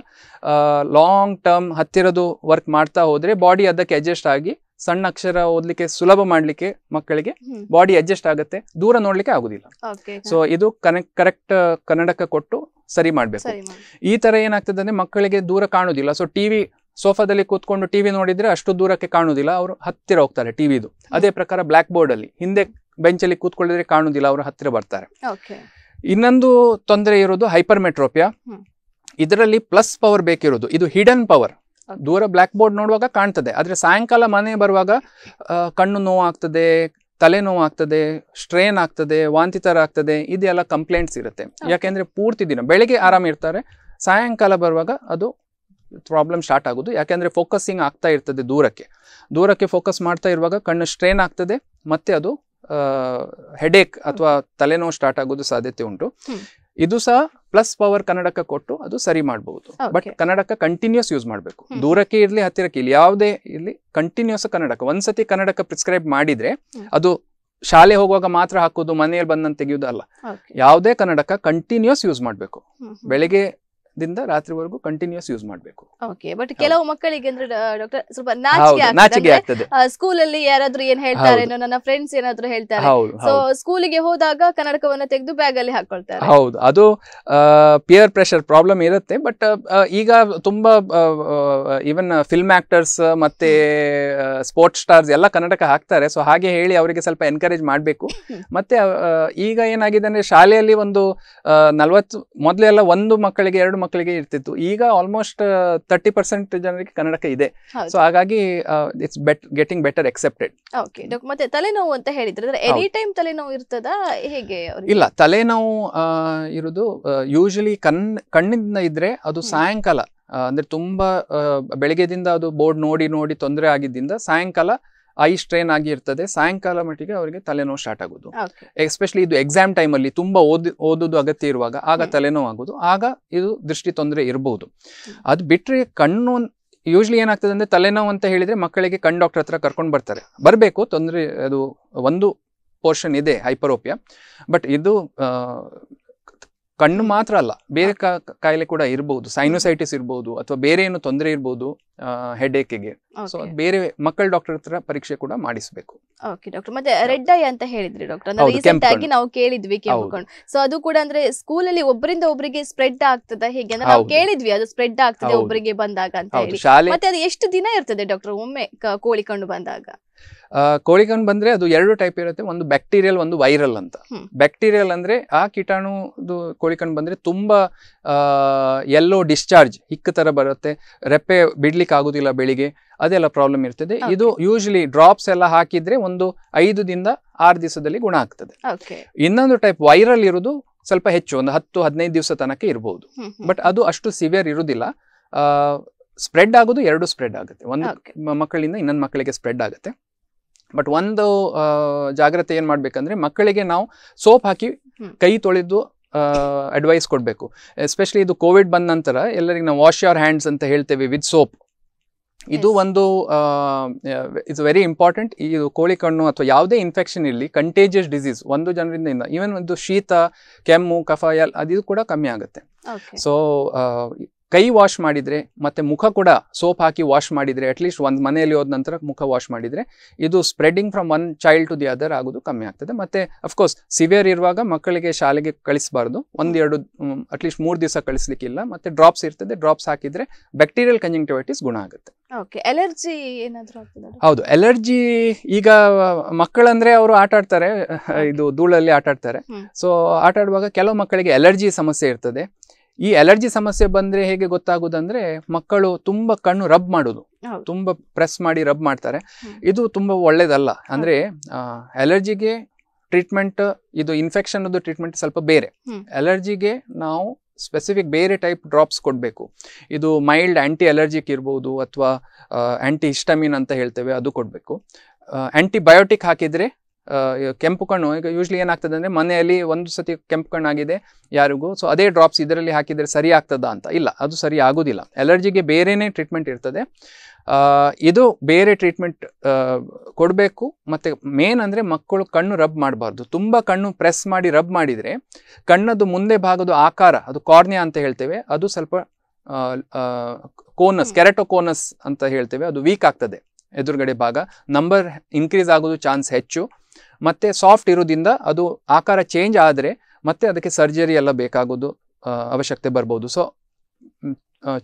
ಲಾಂಗ್ ಟರ್ಮ್ ಹತ್ತಿರದು ವರ್ಕ್ ಮಾಡ್ತಾ ಹೋದ್ರೆ ಬಾಡಿ ಅದಕ್ಕೆ ಅಡ್ಜಸ್ಟ್ ಆಗಿ ಸಣ್ಣ ಅಕ್ಷರ ಓದ್ಲಿಕ್ಕೆ ಸುಲಭ ಮಾಡ್ಲಿಕ್ಕೆ ಮಕ್ಕಳಿಗೆ ಬಾಡಿ ಅಡ್ಜಸ್ಟ್ ಆಗುತ್ತೆ ದೂರ ನೋಡ್ಲಿಕ್ಕೆ ಆಗುದಿಲ್ಲ ಸೊ ಇದು ಕನೆಕ್ಟ್ ಕರೆಕ್ಟ್ ಕನ್ನಡಕ ಕೊಟ್ಟು ಸರಿ ಮಾಡ್ಬೇಕು ಈ ತರ ಏನಾಗ್ತದೆ ಅಂದ್ರೆ ಮಕ್ಕಳಿಗೆ ದೂರ ಕಾಣುದಿಲ್ಲ ಸೊ ಟಿವಿ ಸೋಫಾದಲ್ಲಿ ಕೂತ್ಕೊಂಡು ಟಿವಿ ನೋಡಿದ್ರೆ ಅಷ್ಟು ದೂರಕ್ಕೆ ಕಾಣುದಿಲ್ಲ ಅವರು ಹತ್ತಿರ ಹೋಗ್ತಾರೆ ಟಿವಿದು ಅದೇ ಪ್ರಕಾರ ಬ್ಲಾಕ್ ಬೋರ್ಡ್ ಅಲ್ಲಿ ಹಿಂದೆ ಬೆಂಚಲ್ಲಿ ಕೂತ್ಕೊಳ್ಳಿದ್ರೆ ಕಾಣುದಿಲ್ಲ ಅವರು ಹತ್ತಿರ ಬರ್ತಾರೆ ಇನ್ನೊಂದು ತೊಂದರೆ ಇರೋದು ಹೈಪರ್ ಮೆಟ್ರೋಪಿಯಾ ಇದರಲ್ಲಿ ಪ್ಲಸ್ ಪವರ್ ಬೇಕಿರೋದು ಇದು ಹಿಡನ್ ಪವರ್ ದೂರ ಬ್ಲ್ಯಾಕ್ ಬೋರ್ಡ್ ನೋಡುವಾಗ ಕಾಣ್ತದೆ ಆದರೆ ಸಾಯಂಕಾಲ ಮನೆ ಬರುವಾಗ ಕಣ್ಣು ನೋವಾಗ್ತದೆ ತಲೆನೋವು ಆಗ್ತದೆ ಸ್ಟ್ರೇನ್ ಆಗ್ತದೆ ವಾಂತಿ ಥರ ಆಗ್ತದೆ ಇದೆಲ್ಲ ಕಂಪ್ಲೇಂಟ್ಸ್ ಇರುತ್ತೆ ಯಾಕೆಂದರೆ ಪೂರ್ತಿ ದಿನ ಬೆಳಗ್ಗೆ ಆರಾಮ ಇರ್ತಾರೆ ಸಾಯಂಕಾಲ ಬರುವಾಗ ಅದು ಪ್ರಾಬ್ಲಮ್ ಸ್ಟಾರ್ಟ್ ಆಗೋದು ಯಾಕೆಂದರೆ ಫೋಕಸಿಂಗ್ ಆಗ್ತಾ ಇರ್ತದೆ ದೂರಕ್ಕೆ ದೂರಕ್ಕೆ ಫೋಕಸ್ ಮಾಡ್ತಾ ಇರುವಾಗ ಕಣ್ಣು ಸ್ಟ್ರೇನ್ ಆಗ್ತದೆ ಮತ್ತೆ ಅದು ಹೆಡೇಕ್ ಅಥವಾ ತಲೆನೋವು ಸ್ಟಾರ್ಟ್ ಆಗೋದು ಸಾಧ್ಯತೆ ಉಂಟು ಇದು ಸಹ ಪ್ಲಸ್ ಪವರ್ ಕನ್ನಡಕ್ಕೆ ಕೊಟ್ಟು ಅದು ಸರಿ ಮಾಡಬಹುದು ಬಟ್ ಕನ್ನಡಕ್ಕೆ ಕಂಟಿನ್ಯೂಸ್ ಯೂಸ್ ಮಾಡಬೇಕು ದೂರಕ್ಕೆ ಇರಲಿ ಹತ್ತಿರಕ್ಕೆ ಇರಲಿ ಯಾವುದೇ ಇರಲಿ ಕಂಟಿನ್ಯೂಸ್ ಕನ್ನಡಕ್ಕೆ ಒಂದ್ಸತಿ ಕನ್ನಡಕ್ಕೆ ಪ್ರಿಸ್ಕ್ರೈಬ್ ಮಾಡಿದ್ರೆ ಅದು ಶಾಲೆ ಹೋಗುವಾಗ ಮಾತ್ರ ಹಾಕೋದು ಮನೆಯಲ್ಲಿ ಬಂದಂತೆ ತೆಗೆಯೋದು ಅಲ್ಲ ಯಾವುದೇ ಕನ್ನಡಕ ಕಂಟಿನ್ಯೂಸ್ ಯೂಸ್ ಮಾಡಬೇಕು ಬೆಳಿಗ್ಗೆ ದಿಂದ ರಾತ್ರಿವರೆಗೂ ಕಂಟಿನ್ಯೂಸ್ ಯೂಸ್ ಮಾಡಬೇಕು ಓಕೆ ಬಟ್ ಕೆಲವು ಮಕ್ಕಳಿಗೆ ಅಂದ್ರೆ ಡಾಕ್ಟರ್ ಸ್ವಲ್ಪ ನಾಚಿಕೆ ಆಗ್ತದೆ ಸ್ಕೂಲ್ ಅಲ್ಲಿ ಯಾರಾದ್ರೂ ಏನ್ ಹೇಳ್ತಾರೆ ನನ್ನ ಫ್ರೆಂಡ್ಸ್ ಏನಾದ್ರೂ ಹೇಳ್ತಾರೆ ಸೊ ಸ್ಕೂಲಿಗೆ ಹೋದಾಗ ಕನ್ನಡಕವನ್ನ ತೆಗೆದು ಬ್ಯಾಗ್ ಅಲ್ಲಿ ಹಾಕೊಳ್ತಾರೆ ಹೌದು ಅದು ಪಿಯರ್ ಪ್ರೆಷರ್ ಪ್ರಾಬ್ಲಮ್ ಇರುತ್ತೆ ಬಟ್ ಈಗ ತುಂಬಾ ಈವನ್ ಫಿಲ್ಮ್ ಆಕ್ಟರ್ಸ್ ಮತ್ತೆ ಸ್ಪೋರ್ಟ್ಸ್ ಸ್ಟಾರ್ಸ್ ಎಲ್ಲ ಕನ್ನಡಕ ಹಾಕ್ತಾರೆ ಸೊ ಹಾಗೆ ಹೇಳಿ ಅವರಿಗೆ ಸ್ವಲ್ಪ ಎನ್ಕರೇಜ್ ಮಾಡಬೇಕು ಮತ್ತೆ ಈಗ ಏನಾಗಿದೆ ಅಂದ್ರೆ ಶಾಲೆಯಲ್ಲಿ ಒಂದು ನಲ್ವತ್ತು ಮೊದಲೆಲ್ಲ ಒಂದು ಮಕ್ಕಳಿಗೆ ಎರಡು ಮಕ್ಕಳಿಗೆ ಇರ್ತಿತ್ತು ಈಗ ಆಲ್ಮೋಸ್ಟ್ ತರ್ಟಿ ಪರ್ಸೆಂಟ್ ಜನರಿಗೆ ಕನ್ನಡಕ ಇದೆ ಸೊ ಹಾಗಾಗಿ it's bet getting better accepted okay ಮತ್ತೆ ತಲೆನೋವು ಅಂತ ಹೇಳಿದ್ರೆ ಎನಿ ಟೈಮ್ ತಲೆನೋವು ಇರ್ತದ ಹೇಗೆ ಇಲ್ಲ ತಲೆನೋವು ಇರೋದು ಯೂಶಲಿ ಕಣ್ ಕಣ್ಣಿಂದ ಇದ್ರೆ ಅದು ಸಾಯಂಕಾಲ ಅಂದ್ರೆ ತುಂಬಾ ಬೆಳಗ್ಗೆದಿಂದ ಅದು ಬೋರ್ಡ್ ನೋಡಿ ನೋಡಿ ತೊಂದರೆ ಆಗಿದ್ದಿಂದ ಸಾಯಂಕಾಲ ಐ ಸ್ಟ್ರೈನ್ ಆಗಿರ್ತದೆ ಸಾಯಂಕಾಲ ಮಟ್ಟಿಗೆ ಅವರಿಗೆ ತಲೆನೋವು ಸ್ಟಾರ್ಟ್ ಆಗೋದು ಎಸ್ಪೆಷಲಿ ಇದು ಎಕ್ಸಾಮ್ ಟೈಮಲ್ಲಿ ತುಂಬಾ ಓದಿ ಓದೋದು ಅಗತ್ಯ ಇರುವಾಗ ಆಗ ತಲೆನೋವು ಆಗೋದು ಆಗ ಇದು ದೃಷ್ಟಿ ತೊಂದರೆ ಇರಬಹುದು ಅದು ಬಿಟ್ಟರೆ ಕಣ್ಣು ಯೂಶ್ವಲಿ ಏನಾಗ್ತದೆ ಅಂದ್ರೆ ತಲೆನೋವು ಅಂತ ಹೇಳಿದ್ರೆ ಮಕ್ಕಳಿಗೆ ಕಣ್ಣು ಡಾಕ್ಟರ್ ಹತ್ರ ಕರ್ಕೊಂಡು ಬರ್ತಾರೆ ಬರಬೇಕು ತೊಂದರೆ ಅದು ಒಂದು ಪೋರ್ಷನ್ ಇದೆ ಹೈಪರೋಪಿಯಾ ಬಟ್ ಇದು ಕಣ್ಣು ಮಾತ್ರ ಅಲ್ಲ ಬೇರೆ ಕಾಯಿಲೆ ಕೂಡ ಇರಬಹುದು ಸೈನೋಸೈಟಿಸ್ ಇರಬಹುದು ಅಥವಾ ಬೇರೆ ಏನು ತೊಂದರೆ ಇರಬಹುದು ಹೆಡ್ ಸೊ ಬೇರೆ ಮಕ್ಕಳ ಡಾಕ್ಟರ್ ಹತ್ರ ಪರೀಕ್ಷೆ ಕೂಡ ಮಾಡಿಸಬೇಕು ಓಕೆ ಡಾಕ್ಟರ್ ಮತ್ತೆ ರೆಡ್ ಐ ಅಂತ ಹೇಳಿದ್ರಿ ಡಾಕ್ಟರ್ ಅಂದ್ರೆ ರೀಸೆಂಟ್ ಆಗಿ ನಾವು ಕೇಳಿದ್ವಿ ಕೇಳ್ಕೊಂಡು ಸೊ ಅದು ಕೂಡ ಅಂದ್ರೆ ಸ್ಕೂಲ್ ಅಲ್ಲಿ ಒಬ್ಬರಿಂದ ಒಬ್ಬರಿಗೆ ಸ್ಪ್ರೆಡ್ ಆಗ್ತದ ಹೇಗೆ ಅಂದ್ರೆ ನಾವು ಕೇಳಿದ್ವಿ ಅದು ಸ್ಪ್ರೆಡ್ ಆಗ್ತದೆ ಒಬ್ಬರಿಗೆ ಬಂದಾಗ ಅಂತ ಹೇಳಿ ಮತ್ತೆ ಅದು ಎಷ್ಟು ದಿನ ಇರ್ತದೆ ಡಾಕ್ಟರ್ ಒಮ್ಮೆ ಕೋಳಿ ಕಂಡು ಬಂದಾಗ ಕೋಳಿಗನ್ ಬಂದ್ರೆ ಅದು ಎರಡು ಟೈಪ್ ಇರುತ್ತೆ ಒಂದು ಬ್ಯಾಕ್ಟೀರಿಯಲ್ ಒಂದು ವೈರಲ್ ಅಂತ ಬ್ಯಾಕ್ಟೀರಿಯಲ್ ಅಂದ್ರೆ ಆ ಕೀಟಾಣುದು ಕೋಳಿಕಣ್ ಬಂದ್ರೆ ತುಂಬಾ ಎಲ್ಲೋ ಡಿಸ್ಚಾರ್ಜ್ ಹಿಕ್ಕ ತರ ಬರುತ್ತೆ ರೆಪ್ಪೆ ಬಿಡ್ಲಿಕ್ಕೆ ಆಗುದಿಲ್ಲ ಬೆಳಿಗ್ಗೆ ಅದೆಲ್ಲ ಪ್ರಾಬ್ಲಮ್ ಇರ್ತದೆ ಇದು ಯೂಶಲಿ ಡ್ರಾಪ್ಸ್ ಎಲ್ಲ ಹಾಕಿದ್ರೆ ಒಂದು ಐದು ದಿಂದ ಆರು ದಿವಸದಲ್ಲಿ ಗುಣ ಆಗ್ತದೆ ಇನ್ನೊಂದು ಟೈಪ್ ವೈರಲ್ ಇರುವುದು ಸ್ವಲ್ಪ ಹೆಚ್ಚು ಒಂದು ಹತ್ತು ಹದಿನೈದು ದಿವಸ ತನಕ ಇರಬಹುದು ಬಟ್ ಅದು ಅಷ್ಟು ಸಿವಿಯರ್ ಇರುವುದಿಲ್ಲ ಸ್ಪ್ರೆಡ್ ಆಗೋದು ಎರಡು ಸ್ಪ್ರೆಡ್ ಆಗುತ್ತೆ ಒಂದು ಮಕ್ಕಳಿಂದ ಇನ್ನೊಂದು ಮಕ್ಕಳಿಗೆ ಸ್ಪ್ರೆಡ್ ಆಗುತ್ತೆ ಬಟ್ ಒಂದು ಜಾಗ್ರತೆ ಏನು ಮಾಡಬೇಕಂದ್ರೆ ಮಕ್ಕಳಿಗೆ ನಾವು ಸೋಪ್ ಹಾಕಿ ಕೈ ತೊಳೆದು ಅಡ್ವೈಸ್ ಕೊಡಬೇಕು ಎಸ್ಪೆಷಲಿ ಇದು ಕೋವಿಡ್ ಬಂದ ನಂತರ ಎಲ್ಲರಿಗೆ ನಾವು ವಾಶ್ ಯುವರ್ ಹ್ಯಾಂಡ್ಸ್ ಅಂತ ಹೇಳ್ತೇವೆ ವಿತ್ ಸೋಪ್ ಇದು ಒಂದು ಇಟ್ಸ್ ವೆರಿ ಇಂಪಾರ್ಟೆಂಟ್ ಇದು ಕೋಳಿ ಕಣ್ಣು ಅಥವಾ ಯಾವುದೇ ಇನ್ಫೆಕ್ಷನ್ ಇರಲಿ ಕಂಟೇಜಿಯಸ್ ಡಿಸೀಸ್ ಒಂದು ಜನರಿಂದ ಈವನ್ ಒಂದು ಶೀತ ಕೆಮ್ಮು ಕಫ ಎಲ್ ಅದು ಕೂಡ ಕಮ್ಮಿ ಆಗುತ್ತೆ ಸೊ ಕೈ ವಾಶ್ ಮಾಡಿದರೆ ಮತ್ತು ಮುಖ ಕೂಡ ಸೋಪ್ ಹಾಕಿ ವಾಶ್ ಮಾಡಿದರೆ ಅಟ್ಲೀಸ್ಟ್ ಒಂದು ಮನೆಯಲ್ಲಿ ಹೋದ ನಂತರ ಮುಖ ವಾಶ್ ಮಾಡಿದರೆ ಇದು spreading from one child to the other ಆಗೋದು ಕಮ್ಮಿ ಆಗ್ತದೆ ಮತ್ತು ಅಫ್ಕೋರ್ಸ್ ಸಿವಿಯರ್ ಇರುವಾಗ ಮಕ್ಕಳಿಗೆ ಶಾಲೆಗೆ ಕಳಿಸಬಾರ್ದು ಒಂದೆರಡು ಅಟ್ಲೀಸ್ಟ್ ಮೂರು ದಿವಸ ಕಳಿಸ್ಲಿಕ್ಕಿಲ್ಲ ಮತ್ತು ಡ್ರಾಪ್ಸ್ ಇರ್ತದೆ ಡ್ರಾಪ್ಸ್ ಹಾಕಿದರೆ ಬ್ಯಾಕ್ಟೀರಿಯಲ್ ಕಂಜಿಂಕ್ಟಿವೈಟಿಸ್ ಗುಣ ಆಗುತ್ತೆ ಓಕೆ ಎಲರ್ಜಿ ಏನಾದರೂ ಹೌದು ಎಲರ್ಜಿ ಈಗ ಮಕ್ಕಳಂದ್ರೆ ಅವರು ಆಟ ಆಡ್ತಾರೆ ಇದು ಧೂಳಲ್ಲಿ ಆಟ ಆಡ್ತಾರೆ ಸೊ ಆಟ ಆಡುವಾಗ ಕೆಲವು ಮಕ್ಕಳಿಗೆ ಎಲರ್ಜಿ ಸಮಸ್ಯೆ ಇರ್ತದೆ ಈ ಅಲರ್ಜಿ ಸಮಸ್ಯೆ ಬಂದ್ರೆ ಹೇಗೆ ಗೊತ್ತಾಗುದಂದ್ರೆ ಮಕ್ಕಳು ತುಂಬಾ ಕಣ್ಣು ರಬ್ ಮಾಡೋದು ತುಂಬಾ ಪ್ರೆಸ್ ಮಾಡಿ ರಬ್ ಮಾಡ್ತಾರೆ ಇದು ತುಂಬಾ ಒಳ್ಳೇದಲ್ಲ ಅಂದ್ರೆ ಅಲರ್ಜಿಗೆ ಟ್ರೀಟ್ಮೆಂಟ್ ಇದು ಇನ್ಫೆಕ್ಷನ್ ಟ್ರೀಟ್ಮೆಂಟ್ ಸ್ವಲ್ಪ ಬೇರೆ ಅಲರ್ಜಿಗೆ ನಾವು ಸ್ಪೆಸಿಫಿಕ್ ಬೇರೆ ಟೈಪ್ ಡ್ರಾಪ್ಸ್ ಕೊಡಬೇಕು ಇದು ಮೈಲ್ಡ್ ಆಂಟಿ ಅಲರ್ಜಿಕ್ ಇರ್ಬೋದು ಅಥವಾ ಆಂಟಿ ಹಿಸ್ಟಮಿನ್ ಅಂತ ಹೇಳ್ತೇವೆ ಅದು ಕೊಡಬೇಕು ಆಂಟಿಬಯೋಟಿಕ್ ಹಾಕಿದರೆ ಕೆಂಪು ಕಣ್ಣು ಈಗ ಯೂಶ್ಲಿ ಏನಾಗ್ತದೆ ಅಂದರೆ ಮನೆಯಲ್ಲಿ ಒಂದು ಸತಿ ಕೆಂಪು ಕಣ್ಣಾಗಿದೆ ಯಾರಿಗೂ ಸೊ ಅದೇ ಡ್ರಾಪ್ಸ್ ಇದರಲ್ಲಿ ಹಾಕಿದರೆ ಸರಿ ಆಗ್ತದಾ ಅಂತ ಇಲ್ಲ ಅದು ಸರಿ ಆಗೋದಿಲ್ಲ ಅಲರ್ಜಿಗೆ ಬೇರೆಯೇ ಟ್ರೀಟ್ಮೆಂಟ್ ಇರ್ತದೆ ಇದು ಬೇರೆ ಟ್ರೀಟ್ಮೆಂಟ್ ಕೊಡಬೇಕು ಮತ್ತು ಮೇನ್ ಅಂದರೆ ಮಕ್ಕಳು ಕಣ್ಣು ರಬ್ ಮಾಡಬಾರ್ದು ತುಂಬ ಕಣ್ಣು ಪ್ರೆಸ್ ಮಾಡಿ ರಬ್ ಮಾಡಿದರೆ ಕಣ್ಣದು ಮುಂದೆ ಭಾಗದ ಆಕಾರ ಅದು ಕಾರ್ನಿಯಾ ಅಂತ ಹೇಳ್ತೇವೆ ಅದು ಸ್ವಲ್ಪ ಕೋನಸ್ ಕೆರೆಟೊಕೋನಸ್ ಅಂತ ಹೇಳ್ತೇವೆ ಅದು ವೀಕ್ ಆಗ್ತದೆ ಎದುರುಗಡೆ ಭಾಗ ನಂಬರ್ ಇನ್ಕ್ರೀಸ್ ಆಗೋದು ಚಾನ್ಸ್ ಹೆಚ್ಚು ಮತ್ತು ಸಾಫ್ಟ್ ಇರೋದ್ರಿಂದ ಅದು ಆಕಾರ ಚೇಂಜ್ ಆದರೆ ಮತ್ತೆ ಅದಕ್ಕೆ ಸರ್ಜರಿ ಎಲ್ಲ ಬೇಕಾಗೋದು ಅವಶ್ಯಕತೆ ಬರ್ಬೋದು so